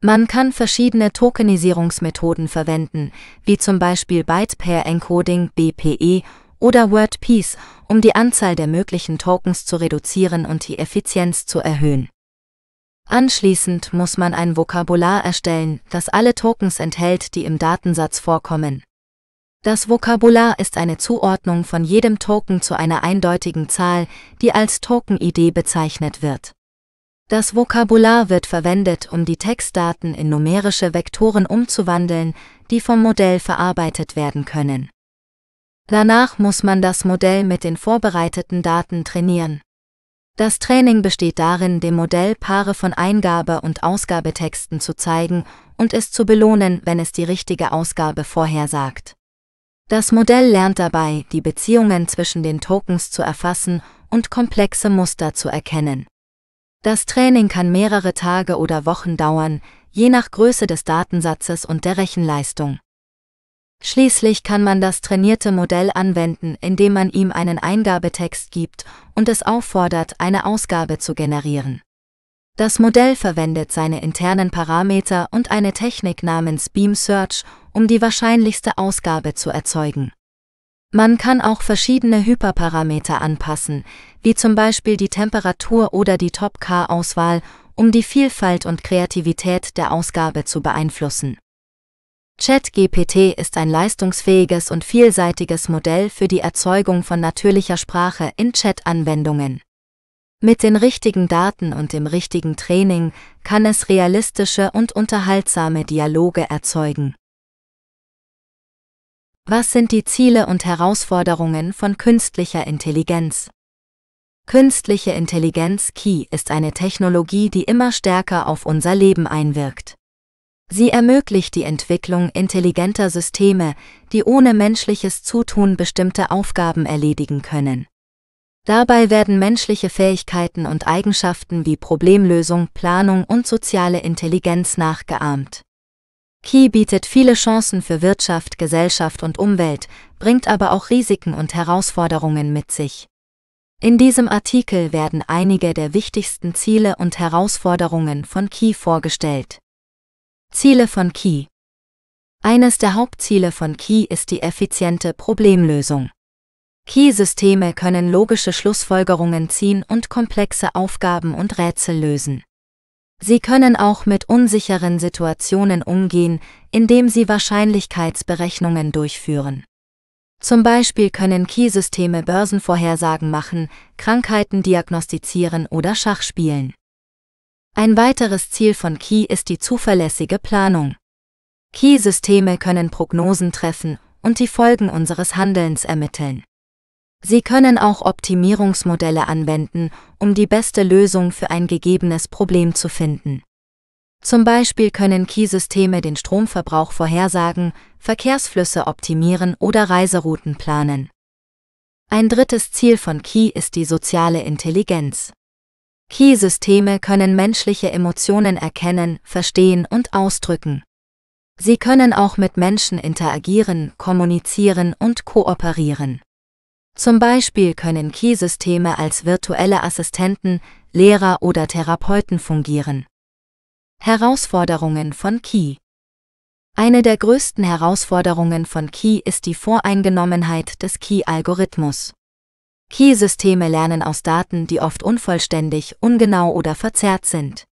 Man kann verschiedene Tokenisierungsmethoden verwenden, wie zum Beispiel Byte-Pair-Encoding BPE oder WordPiece, um die Anzahl der möglichen Tokens zu reduzieren und die Effizienz zu erhöhen. Anschließend muss man ein Vokabular erstellen, das alle Tokens enthält, die im Datensatz vorkommen. Das Vokabular ist eine Zuordnung von jedem Token zu einer eindeutigen Zahl, die als Token-ID bezeichnet wird. Das Vokabular wird verwendet, um die Textdaten in numerische Vektoren umzuwandeln, die vom Modell verarbeitet werden können. Danach muss man das Modell mit den vorbereiteten Daten trainieren. Das Training besteht darin, dem Modell Paare von Eingabe- und Ausgabetexten zu zeigen und es zu belohnen, wenn es die richtige Ausgabe vorhersagt. Das Modell lernt dabei, die Beziehungen zwischen den Tokens zu erfassen und komplexe Muster zu erkennen. Das Training kann mehrere Tage oder Wochen dauern, je nach Größe des Datensatzes und der Rechenleistung. Schließlich kann man das trainierte Modell anwenden, indem man ihm einen Eingabetext gibt und es auffordert, eine Ausgabe zu generieren. Das Modell verwendet seine internen Parameter und eine Technik namens Beam Search, um die wahrscheinlichste Ausgabe zu erzeugen. Man kann auch verschiedene Hyperparameter anpassen, wie zum Beispiel die Temperatur oder die Top-K-Auswahl, um die Vielfalt und Kreativität der Ausgabe zu beeinflussen. ChatGPT ist ein leistungsfähiges und vielseitiges Modell für die Erzeugung von natürlicher Sprache in Chat-Anwendungen. Mit den richtigen Daten und dem richtigen Training kann es realistische und unterhaltsame Dialoge erzeugen. Was sind die Ziele und Herausforderungen von künstlicher Intelligenz? Künstliche Intelligenz Key ist eine Technologie, die immer stärker auf unser Leben einwirkt. Sie ermöglicht die Entwicklung intelligenter Systeme, die ohne menschliches Zutun bestimmte Aufgaben erledigen können. Dabei werden menschliche Fähigkeiten und Eigenschaften wie Problemlösung, Planung und soziale Intelligenz nachgeahmt. Key bietet viele Chancen für Wirtschaft, Gesellschaft und Umwelt, bringt aber auch Risiken und Herausforderungen mit sich. In diesem Artikel werden einige der wichtigsten Ziele und Herausforderungen von Key vorgestellt. Ziele von Key Eines der Hauptziele von Key ist die effiziente Problemlösung. Key-Systeme können logische Schlussfolgerungen ziehen und komplexe Aufgaben und Rätsel lösen. Sie können auch mit unsicheren Situationen umgehen, indem sie Wahrscheinlichkeitsberechnungen durchführen. Zum Beispiel können Key-Systeme Börsenvorhersagen machen, Krankheiten diagnostizieren oder Schach spielen. Ein weiteres Ziel von Key ist die zuverlässige Planung. Key-Systeme können Prognosen treffen und die Folgen unseres Handelns ermitteln. Sie können auch Optimierungsmodelle anwenden, um die beste Lösung für ein gegebenes Problem zu finden. Zum Beispiel können Key-Systeme den Stromverbrauch vorhersagen, Verkehrsflüsse optimieren oder Reiserouten planen. Ein drittes Ziel von Key ist die soziale Intelligenz. Key-Systeme können menschliche Emotionen erkennen, verstehen und ausdrücken. Sie können auch mit Menschen interagieren, kommunizieren und kooperieren. Zum Beispiel können Key-Systeme als virtuelle Assistenten, Lehrer oder Therapeuten fungieren. Herausforderungen von Key Eine der größten Herausforderungen von Key ist die Voreingenommenheit des Key-Algorithmus. Key-Systeme lernen aus Daten, die oft unvollständig, ungenau oder verzerrt sind.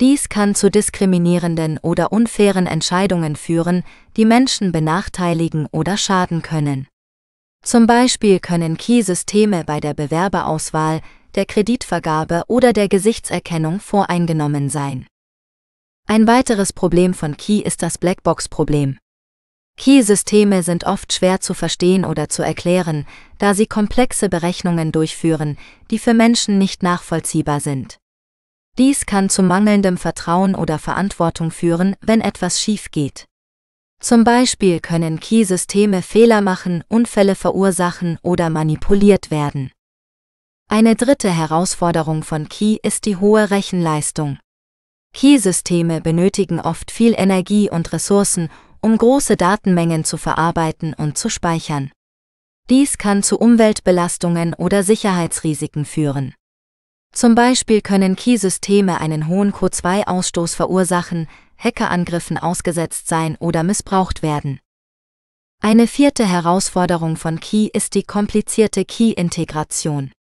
Dies kann zu diskriminierenden oder unfairen Entscheidungen führen, die Menschen benachteiligen oder schaden können. Zum Beispiel können Key-Systeme bei der Bewerberauswahl, der Kreditvergabe oder der Gesichtserkennung voreingenommen sein. Ein weiteres Problem von Key ist das Blackbox-Problem. Key-Systeme sind oft schwer zu verstehen oder zu erklären, da sie komplexe Berechnungen durchführen, die für Menschen nicht nachvollziehbar sind. Dies kann zu mangelndem Vertrauen oder Verantwortung führen, wenn etwas schief geht. Zum Beispiel können Key-Systeme Fehler machen, Unfälle verursachen oder manipuliert werden. Eine dritte Herausforderung von Key ist die hohe Rechenleistung. Key-Systeme benötigen oft viel Energie und Ressourcen, um große Datenmengen zu verarbeiten und zu speichern. Dies kann zu Umweltbelastungen oder Sicherheitsrisiken führen. Zum Beispiel können Key-Systeme einen hohen CO2-Ausstoß verursachen, Hackerangriffen ausgesetzt sein oder missbraucht werden. Eine vierte Herausforderung von Key ist die komplizierte Key-Integration.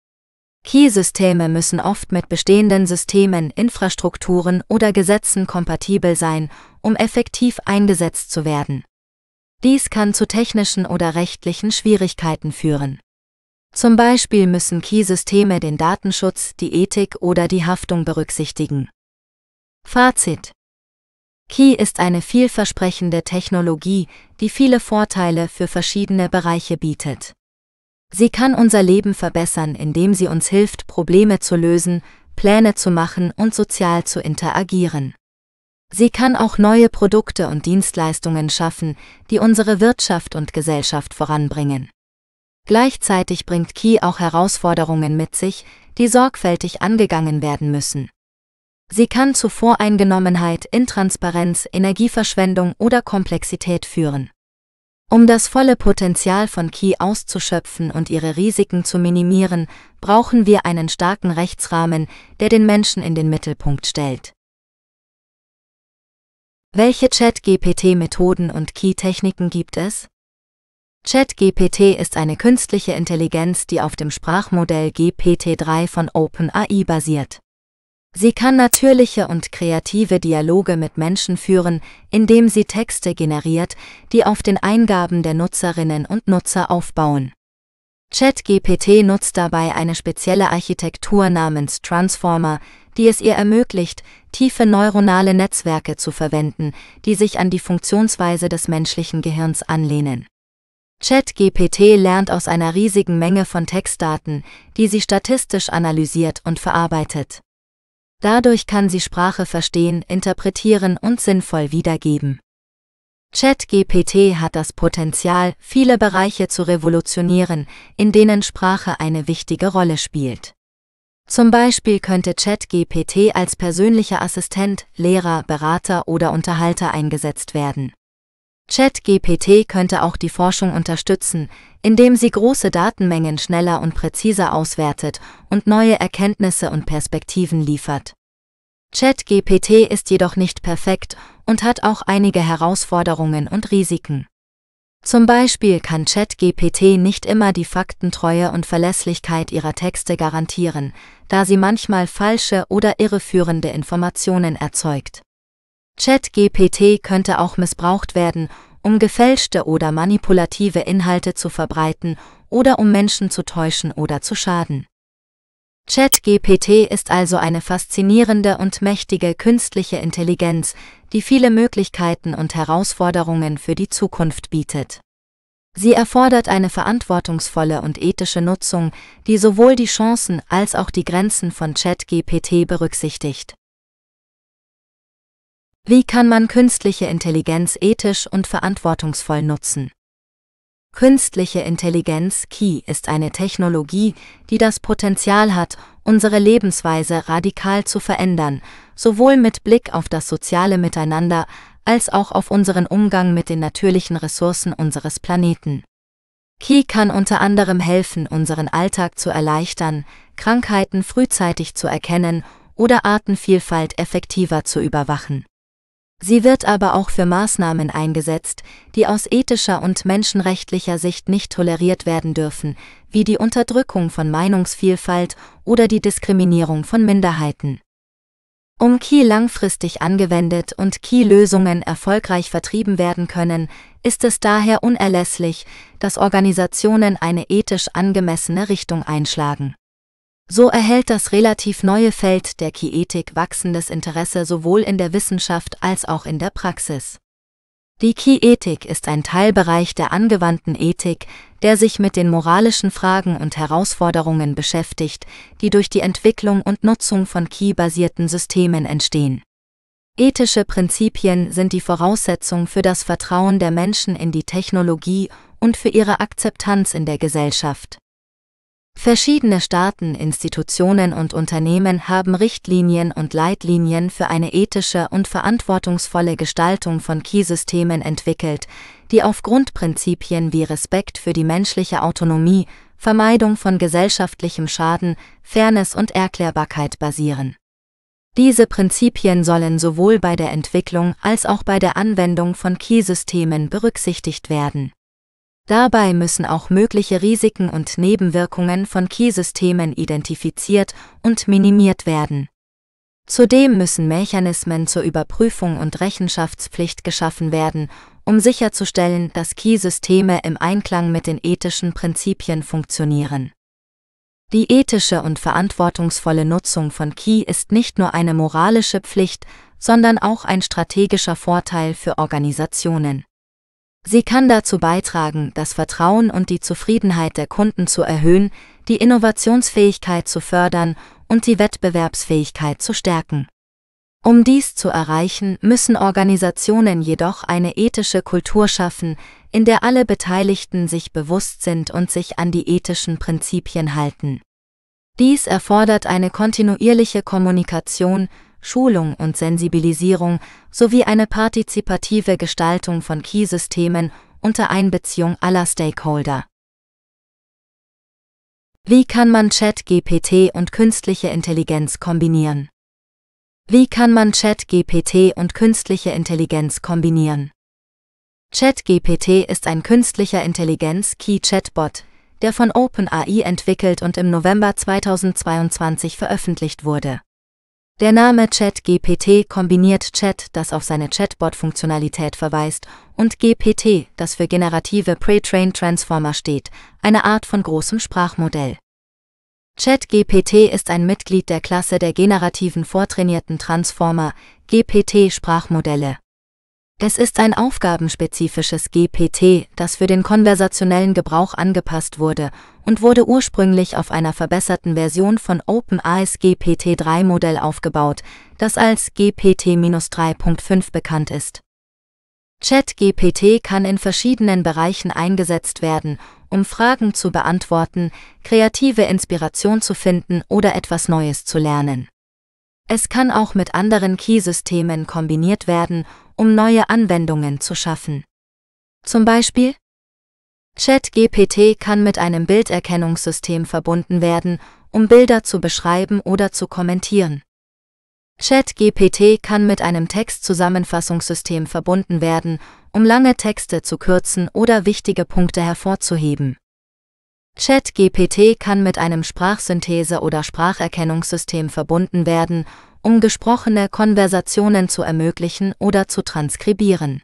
Key-Systeme müssen oft mit bestehenden Systemen, Infrastrukturen oder Gesetzen kompatibel sein, um effektiv eingesetzt zu werden. Dies kann zu technischen oder rechtlichen Schwierigkeiten führen. Zum Beispiel müssen Key-Systeme den Datenschutz, die Ethik oder die Haftung berücksichtigen. Fazit Key ist eine vielversprechende Technologie, die viele Vorteile für verschiedene Bereiche bietet. Sie kann unser Leben verbessern, indem sie uns hilft, Probleme zu lösen, Pläne zu machen und sozial zu interagieren. Sie kann auch neue Produkte und Dienstleistungen schaffen, die unsere Wirtschaft und Gesellschaft voranbringen. Gleichzeitig bringt Ki auch Herausforderungen mit sich, die sorgfältig angegangen werden müssen. Sie kann zu Voreingenommenheit, Intransparenz, Energieverschwendung oder Komplexität führen. Um das volle Potenzial von Key auszuschöpfen und ihre Risiken zu minimieren, brauchen wir einen starken Rechtsrahmen, der den Menschen in den Mittelpunkt stellt. Welche chat gpt methoden und Key-Techniken gibt es? ChatGPT ist eine künstliche Intelligenz, die auf dem Sprachmodell GPT-3 von OpenAI basiert. Sie kann natürliche und kreative Dialoge mit Menschen führen, indem sie Texte generiert, die auf den Eingaben der Nutzerinnen und Nutzer aufbauen. ChatGPT nutzt dabei eine spezielle Architektur namens Transformer, die es ihr ermöglicht, tiefe neuronale Netzwerke zu verwenden, die sich an die Funktionsweise des menschlichen Gehirns anlehnen. ChatGPT lernt aus einer riesigen Menge von Textdaten, die sie statistisch analysiert und verarbeitet. Dadurch kann sie Sprache verstehen, interpretieren und sinnvoll wiedergeben. ChatGPT hat das Potenzial, viele Bereiche zu revolutionieren, in denen Sprache eine wichtige Rolle spielt. Zum Beispiel könnte ChatGPT als persönlicher Assistent, Lehrer, Berater oder Unterhalter eingesetzt werden. ChatGPT könnte auch die Forschung unterstützen, indem sie große Datenmengen schneller und präziser auswertet und neue Erkenntnisse und Perspektiven liefert. ChatGPT ist jedoch nicht perfekt und hat auch einige Herausforderungen und Risiken. Zum Beispiel kann ChatGPT nicht immer die Faktentreue und Verlässlichkeit ihrer Texte garantieren, da sie manchmal falsche oder irreführende Informationen erzeugt. ChatGPT könnte auch missbraucht werden, um gefälschte oder manipulative Inhalte zu verbreiten oder um Menschen zu täuschen oder zu schaden. ChatGPT ist also eine faszinierende und mächtige künstliche Intelligenz, die viele Möglichkeiten und Herausforderungen für die Zukunft bietet. Sie erfordert eine verantwortungsvolle und ethische Nutzung, die sowohl die Chancen als auch die Grenzen von ChatGPT berücksichtigt. Wie kann man künstliche Intelligenz ethisch und verantwortungsvoll nutzen? Künstliche Intelligenz Key ist eine Technologie, die das Potenzial hat, unsere Lebensweise radikal zu verändern, sowohl mit Blick auf das soziale Miteinander als auch auf unseren Umgang mit den natürlichen Ressourcen unseres Planeten. Key kann unter anderem helfen, unseren Alltag zu erleichtern, Krankheiten frühzeitig zu erkennen oder Artenvielfalt effektiver zu überwachen. Sie wird aber auch für Maßnahmen eingesetzt, die aus ethischer und menschenrechtlicher Sicht nicht toleriert werden dürfen, wie die Unterdrückung von Meinungsvielfalt oder die Diskriminierung von Minderheiten. Um Key langfristig angewendet und Key-Lösungen erfolgreich vertrieben werden können, ist es daher unerlässlich, dass Organisationen eine ethisch angemessene Richtung einschlagen. So erhält das relativ neue Feld der Kinetik wachsendes Interesse sowohl in der Wissenschaft als auch in der Praxis. Die Kinetik ist ein Teilbereich der angewandten Ethik, der sich mit den moralischen Fragen und Herausforderungen beschäftigt, die durch die Entwicklung und Nutzung von Ki-basierten Systemen entstehen. Ethische Prinzipien sind die Voraussetzung für das Vertrauen der Menschen in die Technologie und für ihre Akzeptanz in der Gesellschaft. Verschiedene Staaten, Institutionen und Unternehmen haben Richtlinien und Leitlinien für eine ethische und verantwortungsvolle Gestaltung von Key-Systemen entwickelt, die auf Grundprinzipien wie Respekt für die menschliche Autonomie, Vermeidung von gesellschaftlichem Schaden, Fairness und Erklärbarkeit basieren. Diese Prinzipien sollen sowohl bei der Entwicklung als auch bei der Anwendung von Key-Systemen berücksichtigt werden. Dabei müssen auch mögliche Risiken und Nebenwirkungen von Key-Systemen identifiziert und minimiert werden. Zudem müssen Mechanismen zur Überprüfung und Rechenschaftspflicht geschaffen werden, um sicherzustellen, dass Key-Systeme im Einklang mit den ethischen Prinzipien funktionieren. Die ethische und verantwortungsvolle Nutzung von Key ist nicht nur eine moralische Pflicht, sondern auch ein strategischer Vorteil für Organisationen. Sie kann dazu beitragen, das Vertrauen und die Zufriedenheit der Kunden zu erhöhen, die Innovationsfähigkeit zu fördern und die Wettbewerbsfähigkeit zu stärken. Um dies zu erreichen, müssen Organisationen jedoch eine ethische Kultur schaffen, in der alle Beteiligten sich bewusst sind und sich an die ethischen Prinzipien halten. Dies erfordert eine kontinuierliche Kommunikation, Schulung und Sensibilisierung sowie eine partizipative Gestaltung von Key-Systemen unter Einbeziehung aller Stakeholder. Wie kann man ChatGPT und künstliche Intelligenz kombinieren? Wie kann man ChatGPT und künstliche Intelligenz kombinieren? ChatGPT ist ein künstlicher Intelligenz-Key-Chatbot, der von OpenAI entwickelt und im November 2022 veröffentlicht wurde. Der Name ChatGPT kombiniert Chat, das auf seine Chatbot-Funktionalität verweist, und GPT, das für generative Pre-Trained Transformer steht, eine Art von großem Sprachmodell. ChatGPT ist ein Mitglied der Klasse der generativen vortrainierten Transformer, GPT-Sprachmodelle. Es ist ein aufgabenspezifisches GPT, das für den konversationellen Gebrauch angepasst wurde und wurde ursprünglich auf einer verbesserten Version von OpenAIs GPT-3-Modell aufgebaut, das als GPT-3.5 bekannt ist. ChatGPT kann in verschiedenen Bereichen eingesetzt werden, um Fragen zu beantworten, kreative Inspiration zu finden oder etwas Neues zu lernen. Es kann auch mit anderen Key-Systemen kombiniert werden, um neue Anwendungen zu schaffen. Zum Beispiel ChatGPT kann mit einem Bilderkennungssystem verbunden werden, um Bilder zu beschreiben oder zu kommentieren. ChatGPT kann mit einem Textzusammenfassungssystem verbunden werden, um lange Texte zu kürzen oder wichtige Punkte hervorzuheben. ChatGPT kann mit einem Sprachsynthese- oder Spracherkennungssystem verbunden werden, um gesprochene Konversationen zu ermöglichen oder zu transkribieren.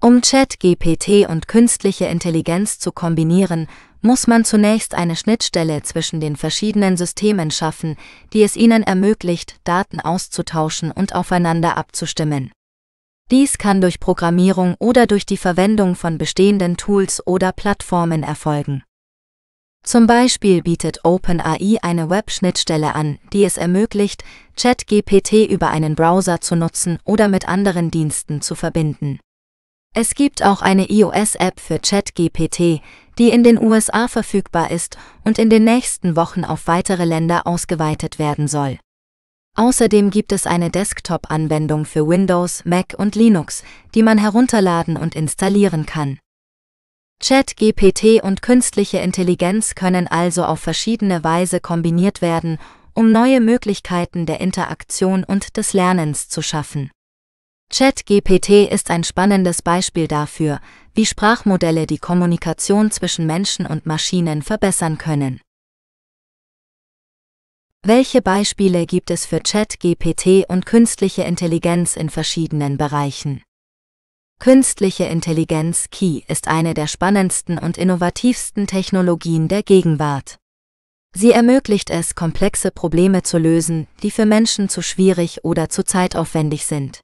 Um ChatGPT und künstliche Intelligenz zu kombinieren, muss man zunächst eine Schnittstelle zwischen den verschiedenen Systemen schaffen, die es ihnen ermöglicht, Daten auszutauschen und aufeinander abzustimmen. Dies kann durch Programmierung oder durch die Verwendung von bestehenden Tools oder Plattformen erfolgen. Zum Beispiel bietet OpenAI eine Web-Schnittstelle an, die es ermöglicht, ChatGPT über einen Browser zu nutzen oder mit anderen Diensten zu verbinden. Es gibt auch eine iOS-App für ChatGPT, die in den USA verfügbar ist und in den nächsten Wochen auf weitere Länder ausgeweitet werden soll. Außerdem gibt es eine Desktop-Anwendung für Windows, Mac und Linux, die man herunterladen und installieren kann. ChatGPT und künstliche Intelligenz können also auf verschiedene Weise kombiniert werden, um neue Möglichkeiten der Interaktion und des Lernens zu schaffen. ChatGPT ist ein spannendes Beispiel dafür, wie Sprachmodelle die Kommunikation zwischen Menschen und Maschinen verbessern können. Welche Beispiele gibt es für ChatGPT und künstliche Intelligenz in verschiedenen Bereichen? Künstliche Intelligenz Key ist eine der spannendsten und innovativsten Technologien der Gegenwart. Sie ermöglicht es, komplexe Probleme zu lösen, die für Menschen zu schwierig oder zu zeitaufwendig sind.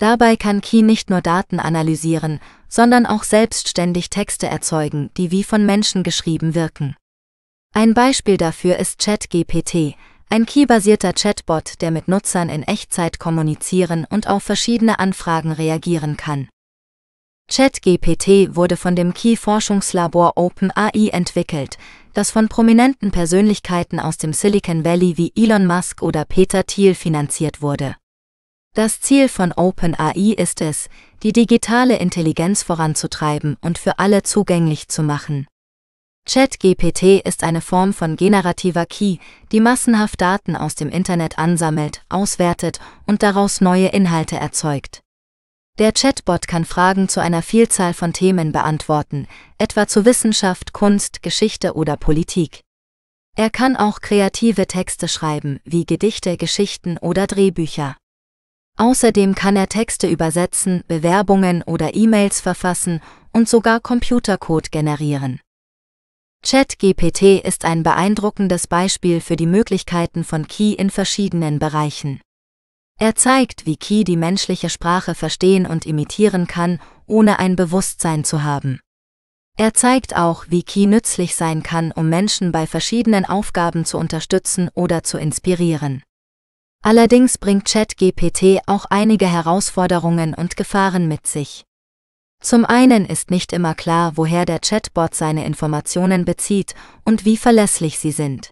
Dabei kann Key nicht nur Daten analysieren, sondern auch selbstständig Texte erzeugen, die wie von Menschen geschrieben wirken. Ein Beispiel dafür ist ChatGPT, ein Key-basierter Chatbot, der mit Nutzern in Echtzeit kommunizieren und auf verschiedene Anfragen reagieren kann. ChatGPT wurde von dem Key-Forschungslabor OpenAI entwickelt, das von prominenten Persönlichkeiten aus dem Silicon Valley wie Elon Musk oder Peter Thiel finanziert wurde. Das Ziel von OpenAI ist es, die digitale Intelligenz voranzutreiben und für alle zugänglich zu machen. ChatGPT ist eine Form von generativer Key, die massenhaft Daten aus dem Internet ansammelt, auswertet und daraus neue Inhalte erzeugt. Der Chatbot kann Fragen zu einer Vielzahl von Themen beantworten, etwa zu Wissenschaft, Kunst, Geschichte oder Politik. Er kann auch kreative Texte schreiben, wie Gedichte, Geschichten oder Drehbücher. Außerdem kann er Texte übersetzen, Bewerbungen oder E-Mails verfassen und sogar Computercode generieren. ChatGPT ist ein beeindruckendes Beispiel für die Möglichkeiten von Key in verschiedenen Bereichen. Er zeigt, wie Key die menschliche Sprache verstehen und imitieren kann, ohne ein Bewusstsein zu haben. Er zeigt auch, wie Key nützlich sein kann, um Menschen bei verschiedenen Aufgaben zu unterstützen oder zu inspirieren. Allerdings bringt ChatGPT auch einige Herausforderungen und Gefahren mit sich. Zum einen ist nicht immer klar, woher der Chatbot seine Informationen bezieht und wie verlässlich sie sind.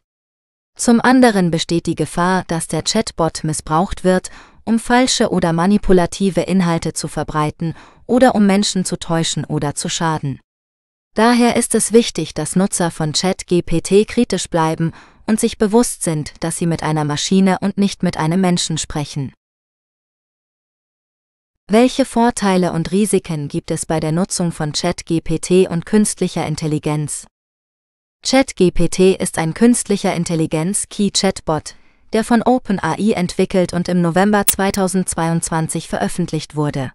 Zum anderen besteht die Gefahr, dass der Chatbot missbraucht wird, um falsche oder manipulative Inhalte zu verbreiten oder um Menschen zu täuschen oder zu schaden. Daher ist es wichtig, dass Nutzer von ChatGPT kritisch bleiben und sich bewusst sind, dass sie mit einer Maschine und nicht mit einem Menschen sprechen. Welche Vorteile und Risiken gibt es bei der Nutzung von ChatGPT und künstlicher Intelligenz? ChatGPT ist ein künstlicher Intelligenz-Key-Chatbot, der von OpenAI entwickelt und im November 2022 veröffentlicht wurde.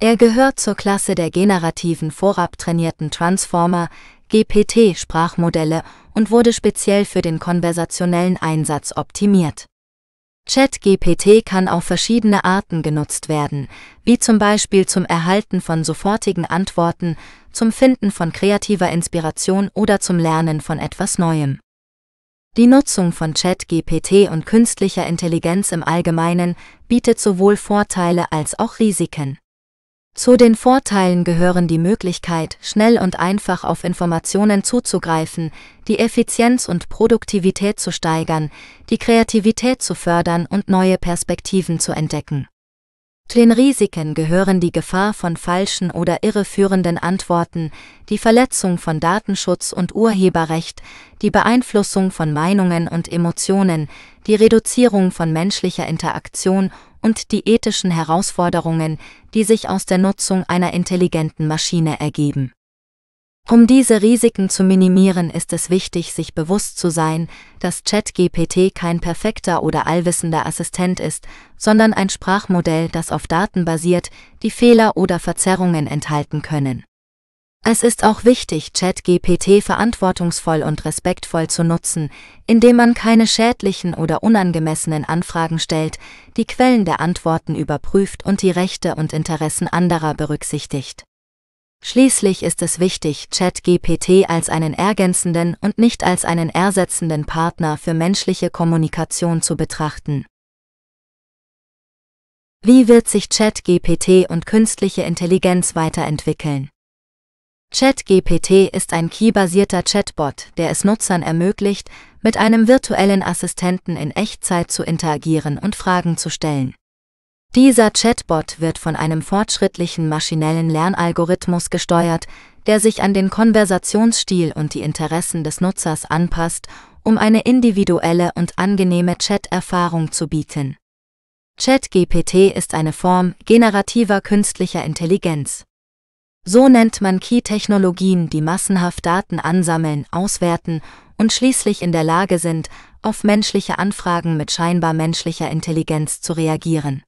Er gehört zur Klasse der generativen vorabtrainierten Transformer, GPT-Sprachmodelle und wurde speziell für den konversationellen Einsatz optimiert. ChatGPT kann auf verschiedene Arten genutzt werden, wie zum Beispiel zum Erhalten von sofortigen Antworten, zum Finden von kreativer Inspiration oder zum Lernen von etwas Neuem. Die Nutzung von ChatGPT und künstlicher Intelligenz im Allgemeinen bietet sowohl Vorteile als auch Risiken. Zu den Vorteilen gehören die Möglichkeit, schnell und einfach auf Informationen zuzugreifen, die Effizienz und Produktivität zu steigern, die Kreativität zu fördern und neue Perspektiven zu entdecken. Zu den Risiken gehören die Gefahr von falschen oder irreführenden Antworten, die Verletzung von Datenschutz und Urheberrecht, die Beeinflussung von Meinungen und Emotionen, die Reduzierung von menschlicher Interaktion und die ethischen Herausforderungen, die sich aus der Nutzung einer intelligenten Maschine ergeben um diese Risiken zu minimieren, ist es wichtig, sich bewusst zu sein, dass ChatGPT kein perfekter oder allwissender Assistent ist, sondern ein Sprachmodell, das auf Daten basiert, die Fehler oder Verzerrungen enthalten können. Es ist auch wichtig, ChatGPT verantwortungsvoll und respektvoll zu nutzen, indem man keine schädlichen oder unangemessenen Anfragen stellt, die Quellen der Antworten überprüft und die Rechte und Interessen anderer berücksichtigt. Schließlich ist es wichtig, ChatGPT als einen ergänzenden und nicht als einen ersetzenden Partner für menschliche Kommunikation zu betrachten. Wie wird sich ChatGPT und künstliche Intelligenz weiterentwickeln? ChatGPT ist ein key-basierter Chatbot, der es Nutzern ermöglicht, mit einem virtuellen Assistenten in Echtzeit zu interagieren und Fragen zu stellen. Dieser Chatbot wird von einem fortschrittlichen maschinellen Lernalgorithmus gesteuert, der sich an den Konversationsstil und die Interessen des Nutzers anpasst, um eine individuelle und angenehme Chat-Erfahrung zu bieten. ChatGPT ist eine Form generativer künstlicher Intelligenz. So nennt man Key-Technologien, die massenhaft Daten ansammeln, auswerten und schließlich in der Lage sind, auf menschliche Anfragen mit scheinbar menschlicher Intelligenz zu reagieren.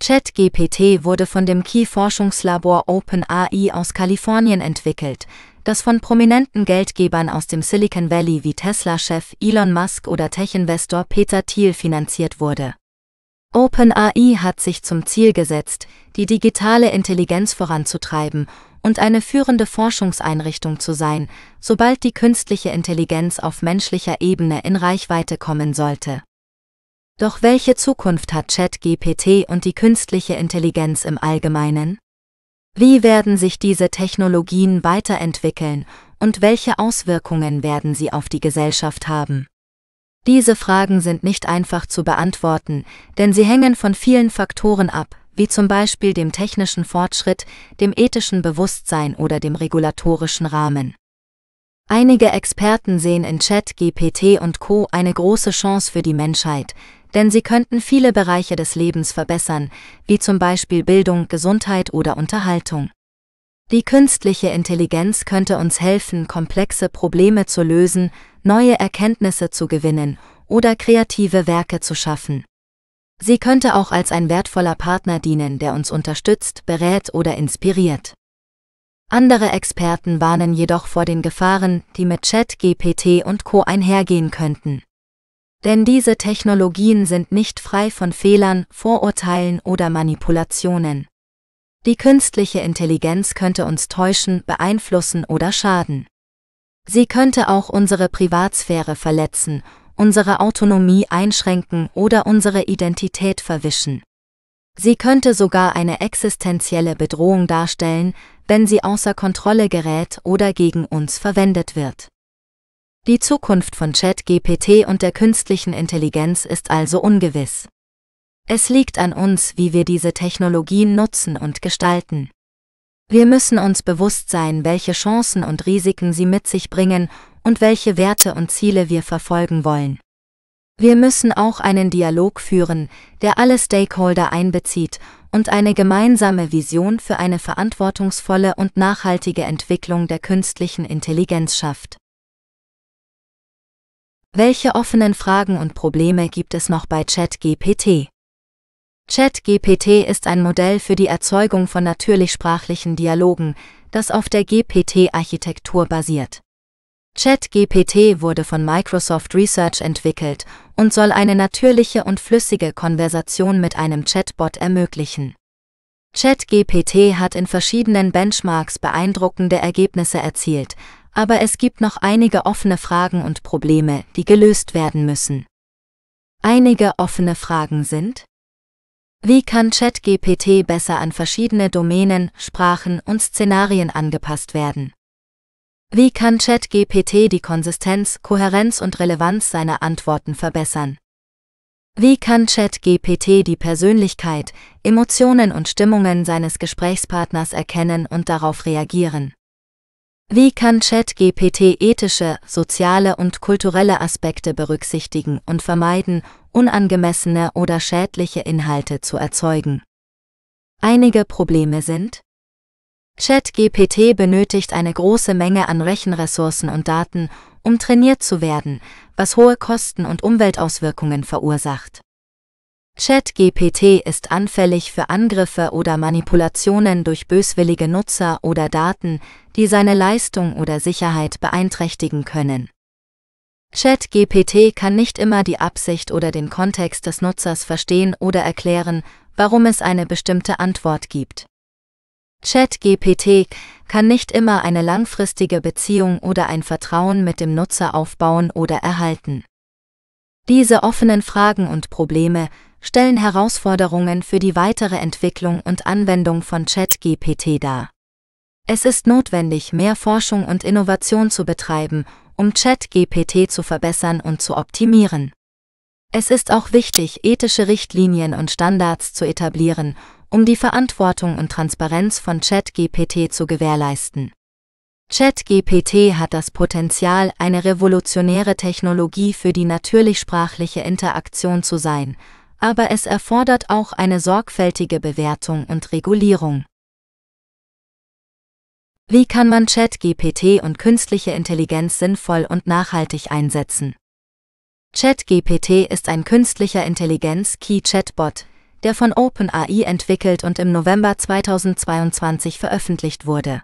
ChatGPT wurde von dem Key-Forschungslabor OpenAI aus Kalifornien entwickelt, das von prominenten Geldgebern aus dem Silicon Valley wie Tesla-Chef Elon Musk oder Tech-Investor Peter Thiel finanziert wurde. OpenAI hat sich zum Ziel gesetzt, die digitale Intelligenz voranzutreiben und eine führende Forschungseinrichtung zu sein, sobald die künstliche Intelligenz auf menschlicher Ebene in Reichweite kommen sollte. Doch welche Zukunft hat ChatGPT und die künstliche Intelligenz im Allgemeinen? Wie werden sich diese Technologien weiterentwickeln und welche Auswirkungen werden sie auf die Gesellschaft haben? Diese Fragen sind nicht einfach zu beantworten, denn sie hängen von vielen Faktoren ab, wie zum Beispiel dem technischen Fortschritt, dem ethischen Bewusstsein oder dem regulatorischen Rahmen. Einige Experten sehen in ChatGPT und Co. eine große Chance für die Menschheit, denn sie könnten viele Bereiche des Lebens verbessern, wie zum Beispiel Bildung, Gesundheit oder Unterhaltung. Die künstliche Intelligenz könnte uns helfen, komplexe Probleme zu lösen, neue Erkenntnisse zu gewinnen oder kreative Werke zu schaffen. Sie könnte auch als ein wertvoller Partner dienen, der uns unterstützt, berät oder inspiriert. Andere Experten warnen jedoch vor den Gefahren, die mit Chat, GPT und Co einhergehen könnten. Denn diese Technologien sind nicht frei von Fehlern, Vorurteilen oder Manipulationen. Die künstliche Intelligenz könnte uns täuschen, beeinflussen oder schaden. Sie könnte auch unsere Privatsphäre verletzen, unsere Autonomie einschränken oder unsere Identität verwischen. Sie könnte sogar eine existenzielle Bedrohung darstellen, wenn sie außer Kontrolle gerät oder gegen uns verwendet wird. Die Zukunft von ChatGPT und der künstlichen Intelligenz ist also ungewiss. Es liegt an uns, wie wir diese Technologien nutzen und gestalten. Wir müssen uns bewusst sein, welche Chancen und Risiken sie mit sich bringen und welche Werte und Ziele wir verfolgen wollen. Wir müssen auch einen Dialog führen, der alle Stakeholder einbezieht und eine gemeinsame Vision für eine verantwortungsvolle und nachhaltige Entwicklung der künstlichen Intelligenz schafft. Welche offenen Fragen und Probleme gibt es noch bei ChatGPT? ChatGPT ist ein Modell für die Erzeugung von natürlichsprachlichen Dialogen, das auf der GPT-Architektur basiert. ChatGPT wurde von Microsoft Research entwickelt und soll eine natürliche und flüssige Konversation mit einem Chatbot ermöglichen. ChatGPT hat in verschiedenen Benchmarks beeindruckende Ergebnisse erzielt, aber es gibt noch einige offene Fragen und Probleme, die gelöst werden müssen. Einige offene Fragen sind Wie kann ChatGPT besser an verschiedene Domänen, Sprachen und Szenarien angepasst werden? Wie kann ChatGPT die Konsistenz, Kohärenz und Relevanz seiner Antworten verbessern? Wie kann ChatGPT die Persönlichkeit, Emotionen und Stimmungen seines Gesprächspartners erkennen und darauf reagieren? Wie kann ChatGPT ethische, soziale und kulturelle Aspekte berücksichtigen und vermeiden, unangemessene oder schädliche Inhalte zu erzeugen? Einige Probleme sind ChatGPT benötigt eine große Menge an Rechenressourcen und Daten, um trainiert zu werden, was hohe Kosten und Umweltauswirkungen verursacht. ChatGPT ist anfällig für Angriffe oder Manipulationen durch böswillige Nutzer oder Daten, die seine Leistung oder Sicherheit beeinträchtigen können. ChatGPT kann nicht immer die Absicht oder den Kontext des Nutzers verstehen oder erklären, warum es eine bestimmte Antwort gibt. ChatGPT kann nicht immer eine langfristige Beziehung oder ein Vertrauen mit dem Nutzer aufbauen oder erhalten. Diese offenen Fragen und Probleme stellen Herausforderungen für die weitere Entwicklung und Anwendung von ChatGPT dar. Es ist notwendig, mehr Forschung und Innovation zu betreiben, um ChatGPT zu verbessern und zu optimieren. Es ist auch wichtig, ethische Richtlinien und Standards zu etablieren, um die Verantwortung und Transparenz von ChatGPT zu gewährleisten. ChatGPT hat das Potenzial, eine revolutionäre Technologie für die natürlichsprachliche Interaktion zu sein, aber es erfordert auch eine sorgfältige Bewertung und Regulierung. Wie kann man ChatGPT und künstliche Intelligenz sinnvoll und nachhaltig einsetzen? ChatGPT ist ein künstlicher Intelligenz-Key-Chatbot, der von OpenAI entwickelt und im November 2022 veröffentlicht wurde.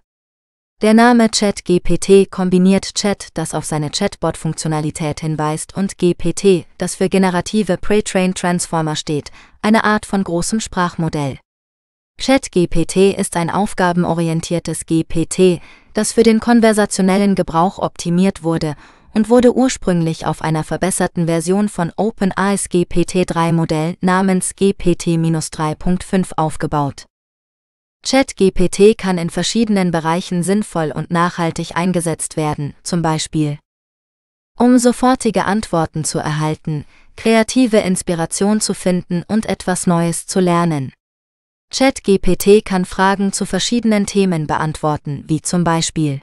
Der Name ChatGPT kombiniert Chat, das auf seine Chatbot-Funktionalität hinweist, und GPT, das für generative pre train Transformer steht, eine Art von großem Sprachmodell. ChatGPT ist ein aufgabenorientiertes GPT, das für den konversationellen Gebrauch optimiert wurde und wurde ursprünglich auf einer verbesserten Version von OpenAIs GPT-3-Modell namens GPT-3.5 aufgebaut ChatGPT kann in verschiedenen Bereichen sinnvoll und nachhaltig eingesetzt werden, zum Beispiel um sofortige Antworten zu erhalten, kreative Inspiration zu finden und etwas Neues zu lernen. ChatGPT kann Fragen zu verschiedenen Themen beantworten, wie zum Beispiel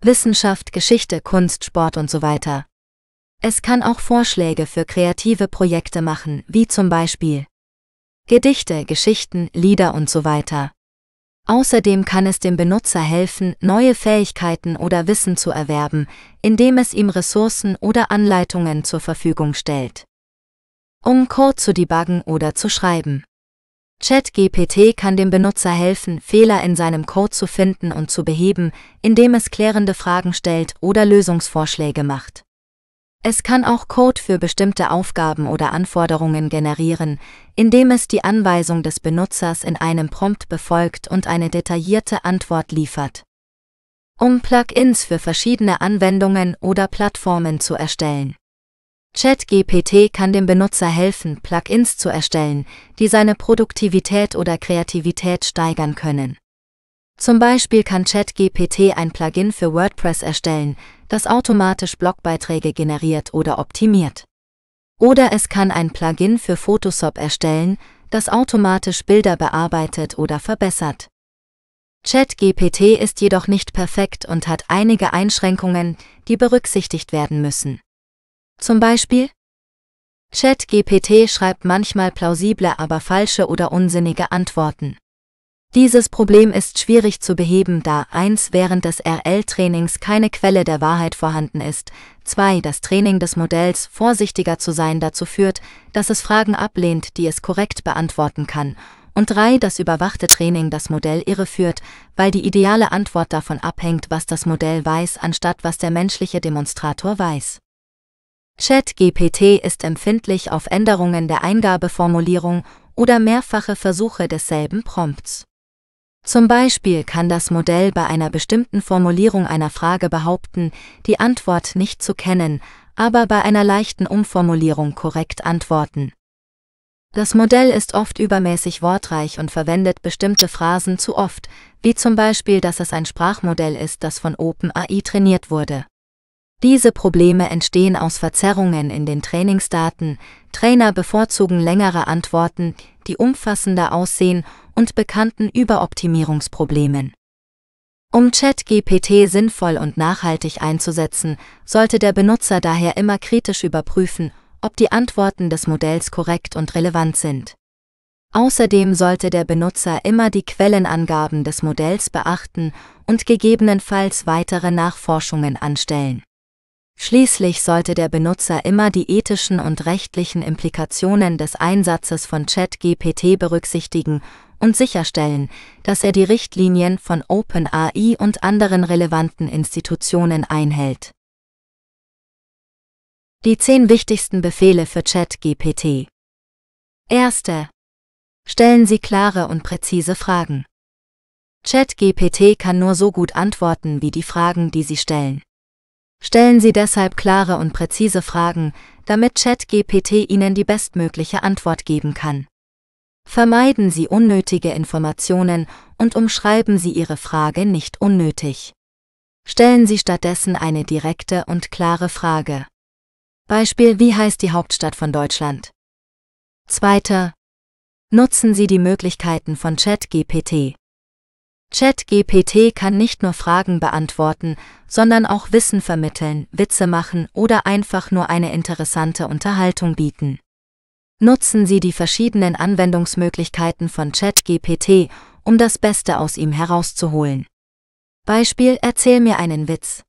Wissenschaft, Geschichte, Kunst, Sport und so weiter. Es kann auch Vorschläge für kreative Projekte machen, wie zum Beispiel Gedichte, Geschichten, Lieder und so weiter. Außerdem kann es dem Benutzer helfen, neue Fähigkeiten oder Wissen zu erwerben, indem es ihm Ressourcen oder Anleitungen zur Verfügung stellt. Um Code zu debuggen oder zu schreiben. ChatGPT kann dem Benutzer helfen, Fehler in seinem Code zu finden und zu beheben, indem es klärende Fragen stellt oder Lösungsvorschläge macht. Es kann auch Code für bestimmte Aufgaben oder Anforderungen generieren, indem es die Anweisung des Benutzers in einem Prompt befolgt und eine detaillierte Antwort liefert. Um Plugins für verschiedene Anwendungen oder Plattformen zu erstellen. ChatGPT kann dem Benutzer helfen, Plugins zu erstellen, die seine Produktivität oder Kreativität steigern können. Zum Beispiel kann ChatGPT ein Plugin für WordPress erstellen, das automatisch Blogbeiträge generiert oder optimiert. Oder es kann ein Plugin für Photoshop erstellen, das automatisch Bilder bearbeitet oder verbessert. ChatGPT ist jedoch nicht perfekt und hat einige Einschränkungen, die berücksichtigt werden müssen. Zum Beispiel ChatGPT schreibt manchmal plausible, aber falsche oder unsinnige Antworten. Dieses Problem ist schwierig zu beheben, da 1 während des RL-Trainings keine Quelle der Wahrheit vorhanden ist, 2 das Training des Modells vorsichtiger zu sein dazu führt, dass es Fragen ablehnt, die es korrekt beantworten kann, und 3 das überwachte Training das Modell irreführt, weil die ideale Antwort davon abhängt, was das Modell weiß, anstatt was der menschliche Demonstrator weiß. ChatGPT ist empfindlich auf Änderungen der Eingabeformulierung oder mehrfache Versuche desselben Prompts. Zum Beispiel kann das Modell bei einer bestimmten Formulierung einer Frage behaupten, die Antwort nicht zu kennen, aber bei einer leichten Umformulierung korrekt antworten. Das Modell ist oft übermäßig wortreich und verwendet bestimmte Phrasen zu oft, wie zum Beispiel, dass es ein Sprachmodell ist, das von OpenAI trainiert wurde. Diese Probleme entstehen aus Verzerrungen in den Trainingsdaten, Trainer bevorzugen längere Antworten, die umfassender aussehen und bekannten Überoptimierungsproblemen. Um ChatGPT sinnvoll und nachhaltig einzusetzen, sollte der Benutzer daher immer kritisch überprüfen, ob die Antworten des Modells korrekt und relevant sind. Außerdem sollte der Benutzer immer die Quellenangaben des Modells beachten und gegebenenfalls weitere Nachforschungen anstellen. Schließlich sollte der Benutzer immer die ethischen und rechtlichen Implikationen des Einsatzes von ChatGPT berücksichtigen und sicherstellen, dass er die Richtlinien von OpenAI und anderen relevanten Institutionen einhält. Die zehn wichtigsten Befehle für ChatGPT. Erste. Stellen Sie klare und präzise Fragen. ChatGPT kann nur so gut antworten wie die Fragen, die Sie stellen. Stellen Sie deshalb klare und präzise Fragen, damit ChatGPT Ihnen die bestmögliche Antwort geben kann. Vermeiden Sie unnötige Informationen und umschreiben Sie Ihre Frage nicht unnötig. Stellen Sie stattdessen eine direkte und klare Frage. Beispiel Wie heißt die Hauptstadt von Deutschland? Zweiter. Nutzen Sie die Möglichkeiten von ChatGPT. ChatGPT kann nicht nur Fragen beantworten, sondern auch Wissen vermitteln, Witze machen oder einfach nur eine interessante Unterhaltung bieten. Nutzen Sie die verschiedenen Anwendungsmöglichkeiten von ChatGPT, um das Beste aus ihm herauszuholen. Beispiel Erzähl mir einen Witz.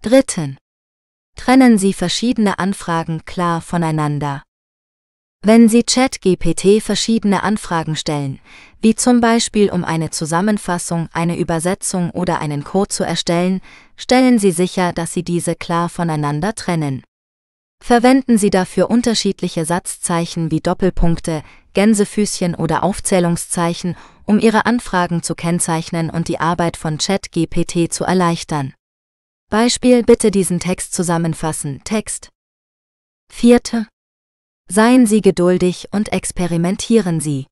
Dritten. Trennen Sie verschiedene Anfragen klar voneinander. Wenn Sie ChatGPT verschiedene Anfragen stellen, wie zum Beispiel um eine Zusammenfassung, eine Übersetzung oder einen Code zu erstellen, stellen Sie sicher, dass Sie diese klar voneinander trennen. Verwenden Sie dafür unterschiedliche Satzzeichen wie Doppelpunkte, Gänsefüßchen oder Aufzählungszeichen, um Ihre Anfragen zu kennzeichnen und die Arbeit von ChatGPT zu erleichtern. Beispiel bitte diesen Text zusammenfassen. Text. Vierte. Seien Sie geduldig und experimentieren Sie.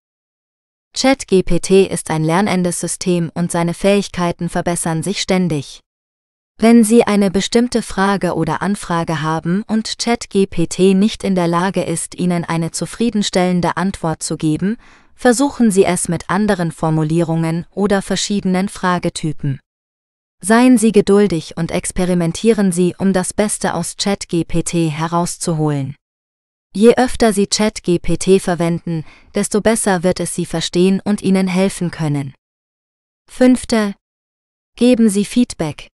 ChatGPT ist ein lernendes System und seine Fähigkeiten verbessern sich ständig. Wenn Sie eine bestimmte Frage oder Anfrage haben und ChatGPT nicht in der Lage ist, Ihnen eine zufriedenstellende Antwort zu geben, versuchen Sie es mit anderen Formulierungen oder verschiedenen Fragetypen. Seien Sie geduldig und experimentieren Sie, um das Beste aus ChatGPT herauszuholen. Je öfter Sie ChatGPT verwenden, desto besser wird es Sie verstehen und Ihnen helfen können. 5. Geben Sie Feedback.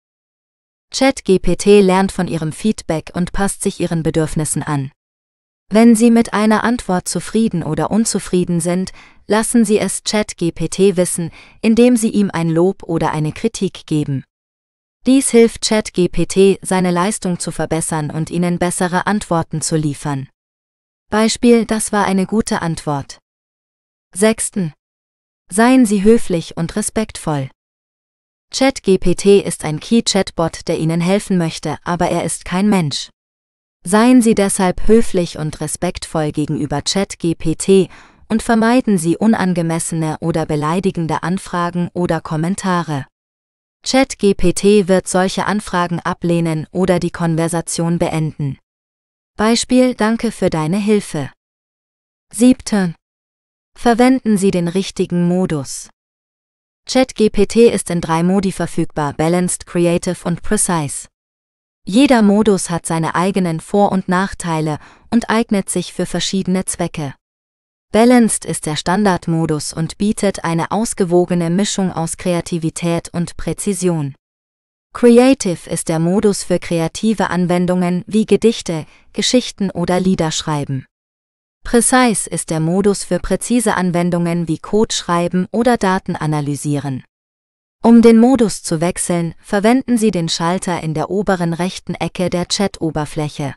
ChatGPT lernt von ihrem Feedback und passt sich ihren Bedürfnissen an. Wenn Sie mit einer Antwort zufrieden oder unzufrieden sind, lassen Sie es ChatGPT wissen, indem Sie ihm ein Lob oder eine Kritik geben. Dies hilft ChatGPT, seine Leistung zu verbessern und Ihnen bessere Antworten zu liefern. Beispiel, das war eine gute Antwort. 6. Seien Sie höflich und respektvoll. ChatGPT ist ein Key-Chatbot, der Ihnen helfen möchte, aber er ist kein Mensch. Seien Sie deshalb höflich und respektvoll gegenüber ChatGPT und vermeiden Sie unangemessene oder beleidigende Anfragen oder Kommentare. ChatGPT wird solche Anfragen ablehnen oder die Konversation beenden. Beispiel Danke für deine Hilfe. 7. Verwenden Sie den richtigen Modus. ChatGPT ist in drei Modi verfügbar, Balanced, Creative und Precise. Jeder Modus hat seine eigenen Vor- und Nachteile und eignet sich für verschiedene Zwecke. Balanced ist der Standardmodus und bietet eine ausgewogene Mischung aus Kreativität und Präzision. Creative ist der Modus für kreative Anwendungen wie Gedichte, Geschichten oder Liederschreiben. Precise ist der Modus für präzise Anwendungen wie Code schreiben oder Daten analysieren. Um den Modus zu wechseln, verwenden Sie den Schalter in der oberen rechten Ecke der Chat-Oberfläche.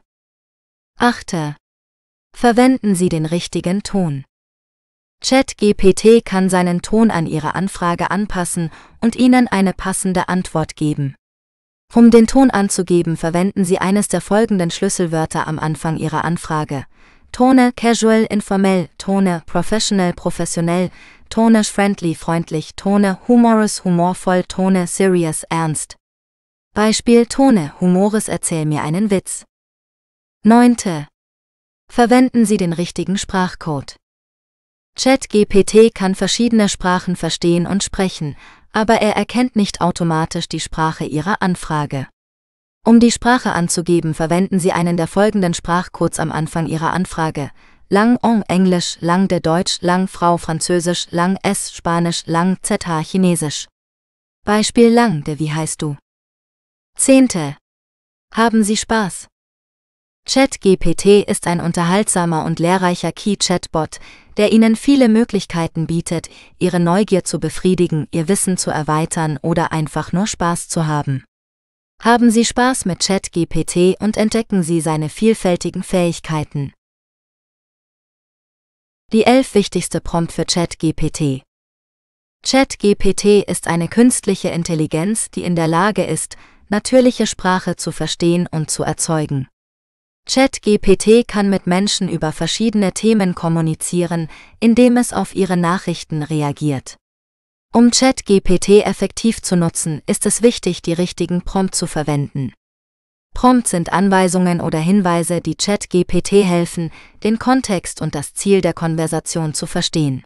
Achte. Verwenden Sie den richtigen Ton. ChatGPT kann seinen Ton an Ihre Anfrage anpassen und Ihnen eine passende Antwort geben. Um den Ton anzugeben, verwenden Sie eines der folgenden Schlüsselwörter am Anfang Ihrer Anfrage. Tone casual informell, Tone professional professionell, Tone friendly freundlich, Tone humorous humorvoll, Tone serious ernst. Beispiel Tone humorous, erzähl mir einen Witz. Neunte. Verwenden Sie den richtigen Sprachcode. ChatGPT kann verschiedene Sprachen verstehen und sprechen, aber er erkennt nicht automatisch die Sprache Ihrer Anfrage. Um die Sprache anzugeben, verwenden Sie einen der folgenden Sprachcodes am Anfang Ihrer Anfrage. Lang on Englisch, Lang de Deutsch, Lang Frau Französisch, Lang S Spanisch, Lang ZH Chinesisch. Beispiel Lang de wie heißt du? Zehnte. Haben Sie Spaß? ChatGPT ist ein unterhaltsamer und lehrreicher Key-Chatbot, der Ihnen viele Möglichkeiten bietet, Ihre Neugier zu befriedigen, Ihr Wissen zu erweitern oder einfach nur Spaß zu haben. Haben Sie Spaß mit ChatGPT und entdecken Sie seine vielfältigen Fähigkeiten. Die elf wichtigste Prompt für ChatGPT. ChatGPT ist eine künstliche Intelligenz, die in der Lage ist, natürliche Sprache zu verstehen und zu erzeugen. ChatGPT kann mit Menschen über verschiedene Themen kommunizieren, indem es auf ihre Nachrichten reagiert. Um ChatGPT effektiv zu nutzen, ist es wichtig, die richtigen Prompt zu verwenden. Prompt sind Anweisungen oder Hinweise, die ChatGPT helfen, den Kontext und das Ziel der Konversation zu verstehen.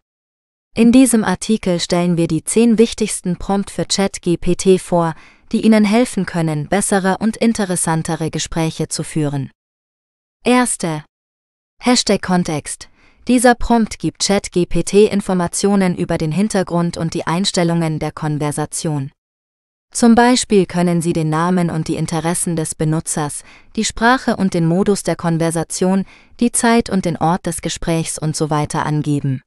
In diesem Artikel stellen wir die zehn wichtigsten Prompt für ChatGPT vor, die Ihnen helfen können, bessere und interessantere Gespräche zu führen. Erste. Hashtag Kontext. Dieser Prompt gibt ChatGPT Informationen über den Hintergrund und die Einstellungen der Konversation. Zum Beispiel können Sie den Namen und die Interessen des Benutzers, die Sprache und den Modus der Konversation, die Zeit und den Ort des Gesprächs und so weiter angeben.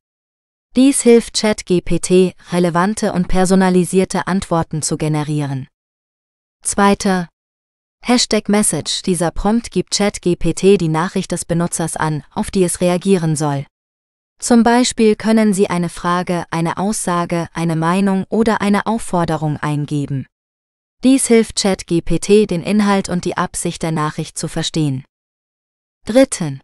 Dies hilft ChatGPT, relevante und personalisierte Antworten zu generieren. Zweiter Hashtag Message Dieser Prompt gibt ChatGPT die Nachricht des Benutzers an, auf die es reagieren soll. Zum Beispiel können Sie eine Frage, eine Aussage, eine Meinung oder eine Aufforderung eingeben. Dies hilft ChatGPT, den Inhalt und die Absicht der Nachricht zu verstehen. Dritten.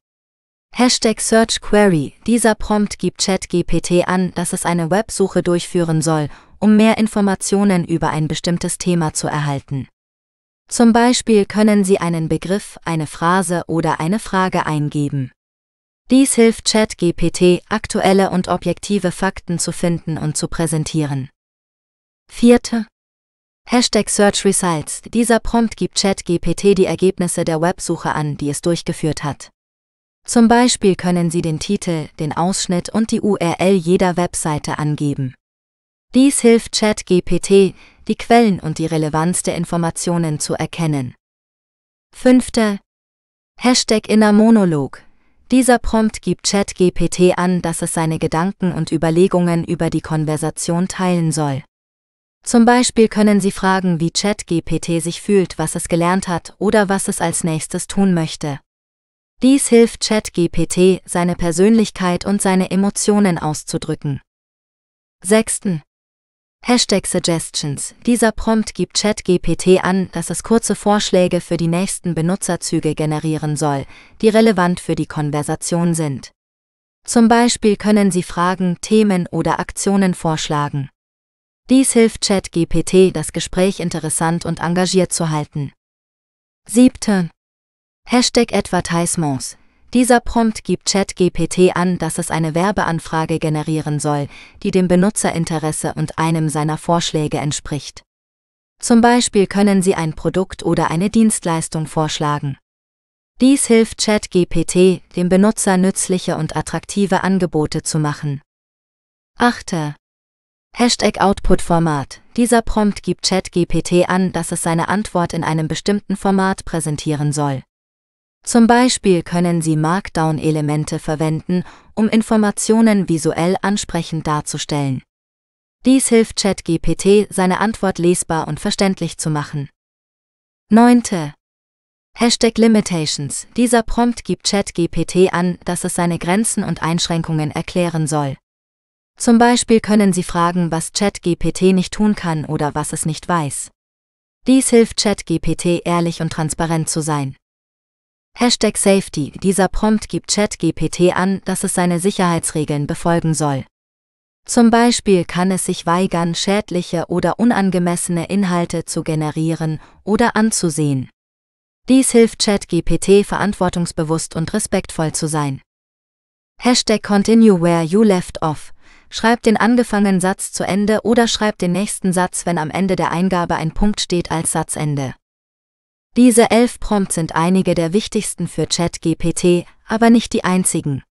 Hashtag Search Query. Dieser Prompt gibt ChatGPT an, dass es eine Websuche durchführen soll, um mehr Informationen über ein bestimmtes Thema zu erhalten. Zum Beispiel können Sie einen Begriff, eine Phrase oder eine Frage eingeben. Dies hilft ChatGPT, aktuelle und objektive Fakten zu finden und zu präsentieren. Vierte. Hashtag Search Results. Dieser Prompt gibt ChatGPT die Ergebnisse der Websuche an, die es durchgeführt hat. Zum Beispiel können Sie den Titel, den Ausschnitt und die URL jeder Webseite angeben. Dies hilft ChatGPT, die Quellen und die Relevanz der Informationen zu erkennen. Fünfte. Hashtag Inner Monolog. Dieser Prompt gibt ChatGPT an, dass es seine Gedanken und Überlegungen über die Konversation teilen soll. Zum Beispiel können Sie fragen, wie ChatGPT sich fühlt, was es gelernt hat oder was es als nächstes tun möchte. Dies hilft ChatGPT, seine Persönlichkeit und seine Emotionen auszudrücken. 6. Hashtag Suggestions. Dieser Prompt gibt ChatGPT an, dass es kurze Vorschläge für die nächsten Benutzerzüge generieren soll, die relevant für die Konversation sind. Zum Beispiel können Sie Fragen, Themen oder Aktionen vorschlagen. Dies hilft ChatGPT, das Gespräch interessant und engagiert zu halten. 7. Hashtag Advertisements. Dieser Prompt gibt ChatGPT an, dass es eine Werbeanfrage generieren soll, die dem Benutzerinteresse und einem seiner Vorschläge entspricht. Zum Beispiel können Sie ein Produkt oder eine Dienstleistung vorschlagen. Dies hilft ChatGPT, dem Benutzer nützliche und attraktive Angebote zu machen. 8. Hashtag Output-Format. Dieser Prompt gibt ChatGPT an, dass es seine Antwort in einem bestimmten Format präsentieren soll. Zum Beispiel können Sie Markdown-Elemente verwenden, um Informationen visuell ansprechend darzustellen. Dies hilft ChatGPT, seine Antwort lesbar und verständlich zu machen. 9. Hashtag Limitations. Dieser Prompt gibt ChatGPT an, dass es seine Grenzen und Einschränkungen erklären soll. Zum Beispiel können Sie fragen, was ChatGPT nicht tun kann oder was es nicht weiß. Dies hilft ChatGPT ehrlich und transparent zu sein. Hashtag Safety. Dieser Prompt gibt ChatGPT an, dass es seine Sicherheitsregeln befolgen soll. Zum Beispiel kann es sich weigern, schädliche oder unangemessene Inhalte zu generieren oder anzusehen. Dies hilft ChatGPT verantwortungsbewusst und respektvoll zu sein. Hashtag Continue where you left off. Schreibt den angefangenen Satz zu Ende oder schreibt den nächsten Satz, wenn am Ende der Eingabe ein Punkt steht als Satzende. Diese elf Prompts sind einige der wichtigsten für ChatGPT, aber nicht die einzigen.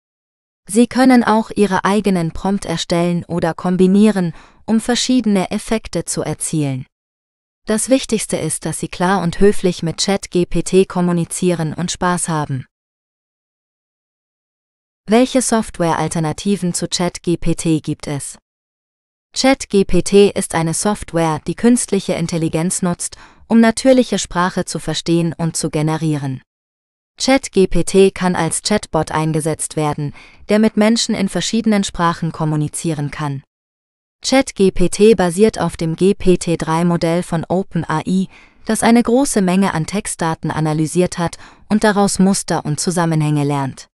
Sie können auch Ihre eigenen Prompt erstellen oder kombinieren, um verschiedene Effekte zu erzielen. Das Wichtigste ist, dass Sie klar und höflich mit ChatGPT kommunizieren und Spaß haben. Welche Software-Alternativen zu ChatGPT gibt es? ChatGPT ist eine Software, die künstliche Intelligenz nutzt, um natürliche Sprache zu verstehen und zu generieren. ChatGPT kann als Chatbot eingesetzt werden, der mit Menschen in verschiedenen Sprachen kommunizieren kann. ChatGPT basiert auf dem GPT-3-Modell von OpenAI, das eine große Menge an Textdaten analysiert hat und daraus Muster und Zusammenhänge lernt.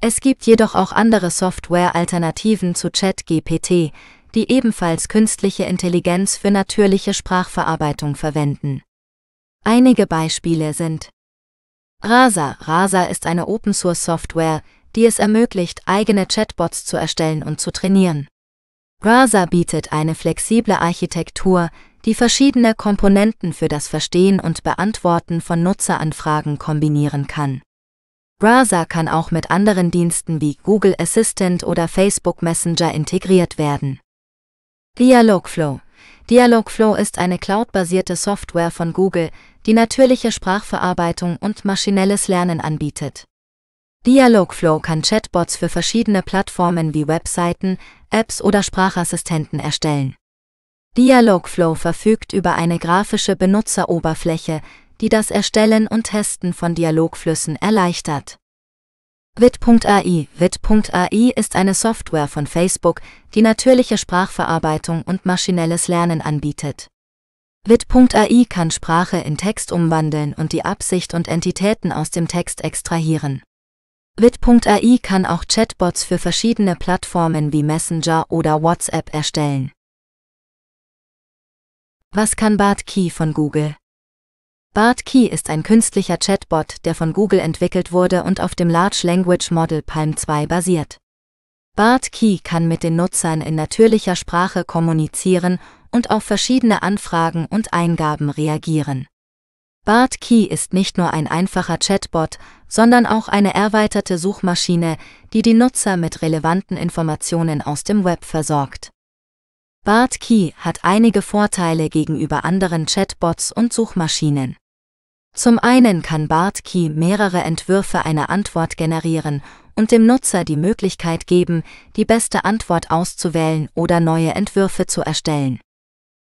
Es gibt jedoch auch andere Software-Alternativen zu ChatGPT, die ebenfalls künstliche Intelligenz für natürliche Sprachverarbeitung verwenden. Einige Beispiele sind Rasa. Rasa ist eine Open-Source-Software, die es ermöglicht, eigene Chatbots zu erstellen und zu trainieren. Rasa bietet eine flexible Architektur, die verschiedene Komponenten für das Verstehen und Beantworten von Nutzeranfragen kombinieren kann. Rasa kann auch mit anderen Diensten wie Google Assistant oder Facebook Messenger integriert werden. Dialogflow. Dialogflow ist eine cloud-basierte Software von Google, die natürliche Sprachverarbeitung und maschinelles Lernen anbietet. Dialogflow kann Chatbots für verschiedene Plattformen wie Webseiten, Apps oder Sprachassistenten erstellen. Dialogflow verfügt über eine grafische Benutzeroberfläche, die das Erstellen und Testen von Dialogflüssen erleichtert. Wit.ai Wit.ai ist eine Software von Facebook, die natürliche Sprachverarbeitung und maschinelles Lernen anbietet. Wit.ai kann Sprache in Text umwandeln und die Absicht und Entitäten aus dem Text extrahieren. Wit.ai kann auch Chatbots für verschiedene Plattformen wie Messenger oder WhatsApp erstellen. Was kann Bart Key von Google? Bart Key ist ein künstlicher Chatbot, der von Google entwickelt wurde und auf dem Large Language Model Palm 2 basiert. Bart Key kann mit den Nutzern in natürlicher Sprache kommunizieren und auf verschiedene Anfragen und Eingaben reagieren. Bart Key ist nicht nur ein einfacher Chatbot, sondern auch eine erweiterte Suchmaschine, die die Nutzer mit relevanten Informationen aus dem Web versorgt. Bart Key hat einige Vorteile gegenüber anderen Chatbots und Suchmaschinen. Zum einen kann BartKey mehrere Entwürfe einer Antwort generieren und dem Nutzer die Möglichkeit geben, die beste Antwort auszuwählen oder neue Entwürfe zu erstellen.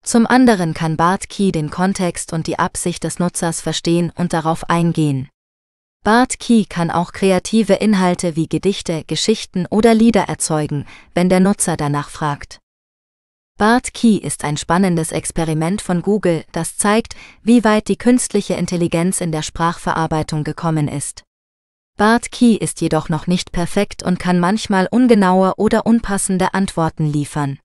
Zum anderen kann BartKey den Kontext und die Absicht des Nutzers verstehen und darauf eingehen. BartKey kann auch kreative Inhalte wie Gedichte, Geschichten oder Lieder erzeugen, wenn der Nutzer danach fragt. BART Key ist ein spannendes Experiment von Google, das zeigt, wie weit die künstliche Intelligenz in der Sprachverarbeitung gekommen ist. BART Key ist jedoch noch nicht perfekt und kann manchmal ungenaue oder unpassende Antworten liefern.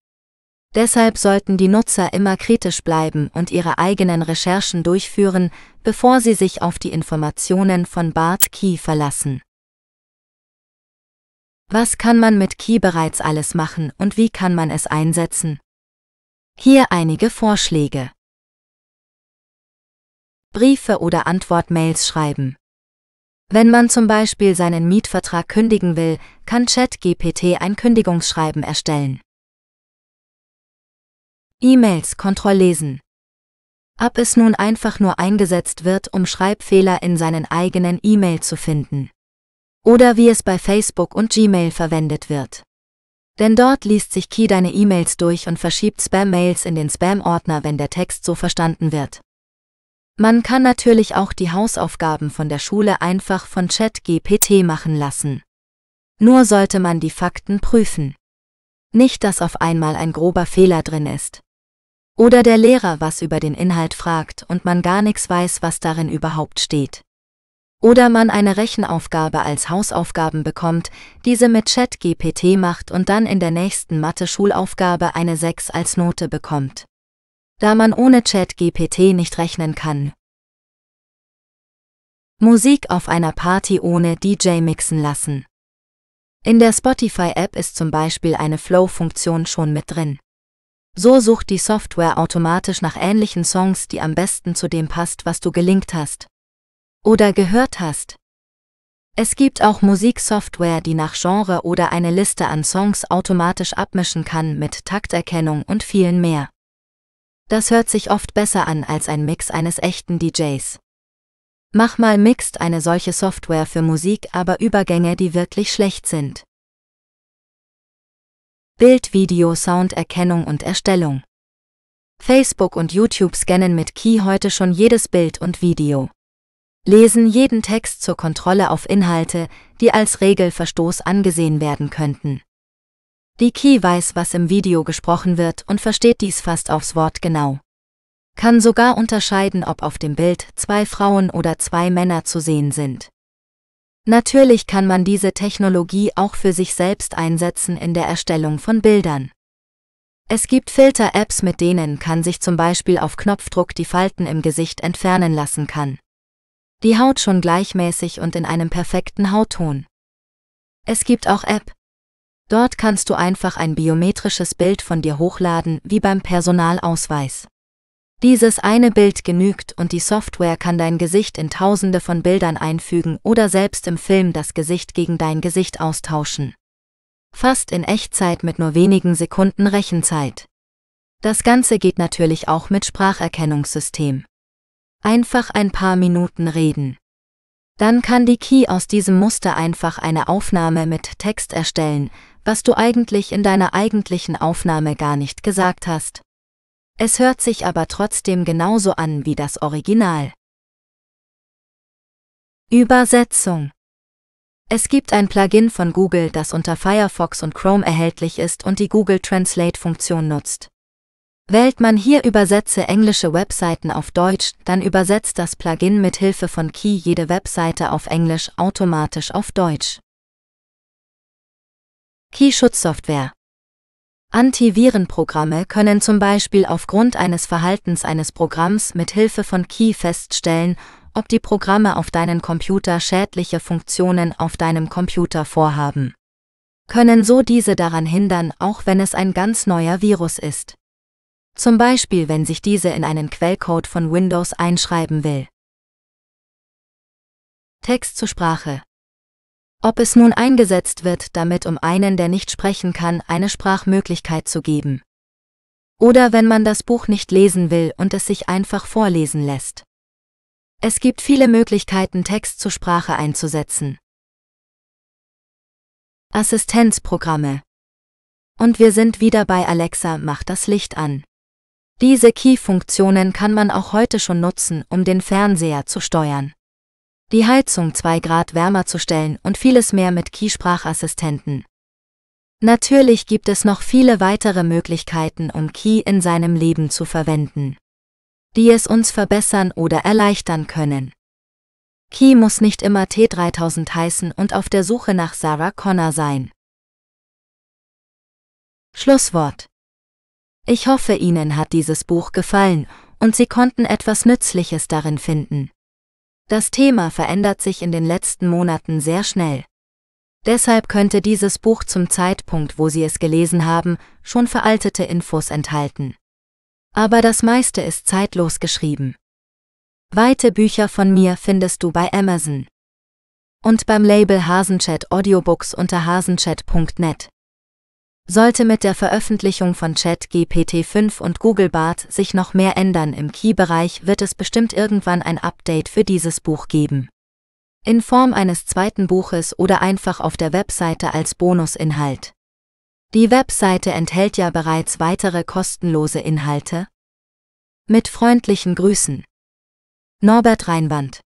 Deshalb sollten die Nutzer immer kritisch bleiben und ihre eigenen Recherchen durchführen, bevor sie sich auf die Informationen von BART Key verlassen. Was kann man mit Key bereits alles machen und wie kann man es einsetzen? Hier einige Vorschläge. Briefe oder Antwortmails schreiben. Wenn man zum Beispiel seinen Mietvertrag kündigen will, kann ChatGPT ein Kündigungsschreiben erstellen. E-Mails kontrolllesen. Ob es nun einfach nur eingesetzt wird, um Schreibfehler in seinen eigenen E-Mail zu finden. Oder wie es bei Facebook und Gmail verwendet wird. Denn dort liest sich Key deine E-Mails durch und verschiebt Spam-Mails in den Spam-Ordner, wenn der Text so verstanden wird. Man kann natürlich auch die Hausaufgaben von der Schule einfach von ChatGPT machen lassen. Nur sollte man die Fakten prüfen. Nicht, dass auf einmal ein grober Fehler drin ist. Oder der Lehrer was über den Inhalt fragt und man gar nichts weiß, was darin überhaupt steht. Oder man eine Rechenaufgabe als Hausaufgaben bekommt, diese mit ChatGPT macht und dann in der nächsten Mathe-Schulaufgabe eine 6 als Note bekommt. Da man ohne ChatGPT nicht rechnen kann. Musik auf einer Party ohne DJ mixen lassen. In der Spotify-App ist zum Beispiel eine Flow-Funktion schon mit drin. So sucht die Software automatisch nach ähnlichen Songs, die am besten zu dem passt, was du gelinkt hast oder gehört hast. Es gibt auch Musiksoftware, die nach Genre oder eine Liste an Songs automatisch abmischen kann mit Takterkennung und vielen mehr. Das hört sich oft besser an als ein Mix eines echten DJs. Mach mal mixt eine solche Software für Musik aber Übergänge, die wirklich schlecht sind. Bild, Video, Sound, Erkennung und Erstellung. Facebook und YouTube scannen mit Key heute schon jedes Bild und Video lesen jeden Text zur Kontrolle auf Inhalte, die als Regelverstoß angesehen werden könnten. Die Key weiß, was im Video gesprochen wird und versteht dies fast aufs Wort genau. Kann sogar unterscheiden, ob auf dem Bild zwei Frauen oder zwei Männer zu sehen sind. Natürlich kann man diese Technologie auch für sich selbst einsetzen in der Erstellung von Bildern. Es gibt Filter-Apps, mit denen kann sich zum Beispiel auf Knopfdruck die Falten im Gesicht entfernen lassen kann die Haut schon gleichmäßig und in einem perfekten Hautton. Es gibt auch App. Dort kannst du einfach ein biometrisches Bild von dir hochladen, wie beim Personalausweis. Dieses eine Bild genügt und die Software kann dein Gesicht in tausende von Bildern einfügen oder selbst im Film das Gesicht gegen dein Gesicht austauschen. Fast in Echtzeit mit nur wenigen Sekunden Rechenzeit. Das Ganze geht natürlich auch mit Spracherkennungssystem. Einfach ein paar Minuten reden. Dann kann die Key aus diesem Muster einfach eine Aufnahme mit Text erstellen, was du eigentlich in deiner eigentlichen Aufnahme gar nicht gesagt hast. Es hört sich aber trotzdem genauso an wie das Original. Übersetzung Es gibt ein Plugin von Google, das unter Firefox und Chrome erhältlich ist und die Google Translate-Funktion nutzt. Wählt man hier Übersetze englische Webseiten auf Deutsch, dann übersetzt das Plugin mit Hilfe von Key jede Webseite auf Englisch automatisch auf Deutsch. Key-Schutzsoftware Antivirenprogramme können zum Beispiel aufgrund eines Verhaltens eines Programms mit Hilfe von Key feststellen, ob die Programme auf deinen Computer schädliche Funktionen auf deinem Computer vorhaben. Können so diese daran hindern, auch wenn es ein ganz neuer Virus ist. Zum Beispiel, wenn sich diese in einen Quellcode von Windows einschreiben will. Text zur Sprache. Ob es nun eingesetzt wird, damit um einen, der nicht sprechen kann, eine Sprachmöglichkeit zu geben. Oder wenn man das Buch nicht lesen will und es sich einfach vorlesen lässt. Es gibt viele Möglichkeiten, Text zur Sprache einzusetzen. Assistenzprogramme. Und wir sind wieder bei Alexa, mach das Licht an. Diese Key-Funktionen kann man auch heute schon nutzen, um den Fernseher zu steuern. Die Heizung 2 Grad wärmer zu stellen und vieles mehr mit Key-Sprachassistenten. Natürlich gibt es noch viele weitere Möglichkeiten, um Key in seinem Leben zu verwenden, die es uns verbessern oder erleichtern können. Key muss nicht immer T3000 heißen und auf der Suche nach Sarah Connor sein. Schlusswort ich hoffe, Ihnen hat dieses Buch gefallen und Sie konnten etwas Nützliches darin finden. Das Thema verändert sich in den letzten Monaten sehr schnell. Deshalb könnte dieses Buch zum Zeitpunkt, wo Sie es gelesen haben, schon veraltete Infos enthalten. Aber das meiste ist zeitlos geschrieben. Weite Bücher von mir findest du bei Amazon und beim Label Hasenchat Audiobooks unter hasenchat.net sollte mit der Veröffentlichung von ChatGPT 5 und Google Bart sich noch mehr ändern. Im Key-Bereich wird es bestimmt irgendwann ein Update für dieses Buch geben. In Form eines zweiten Buches oder einfach auf der Webseite als Bonusinhalt. Die Webseite enthält ja bereits weitere kostenlose Inhalte. Mit freundlichen Grüßen. Norbert Reinwand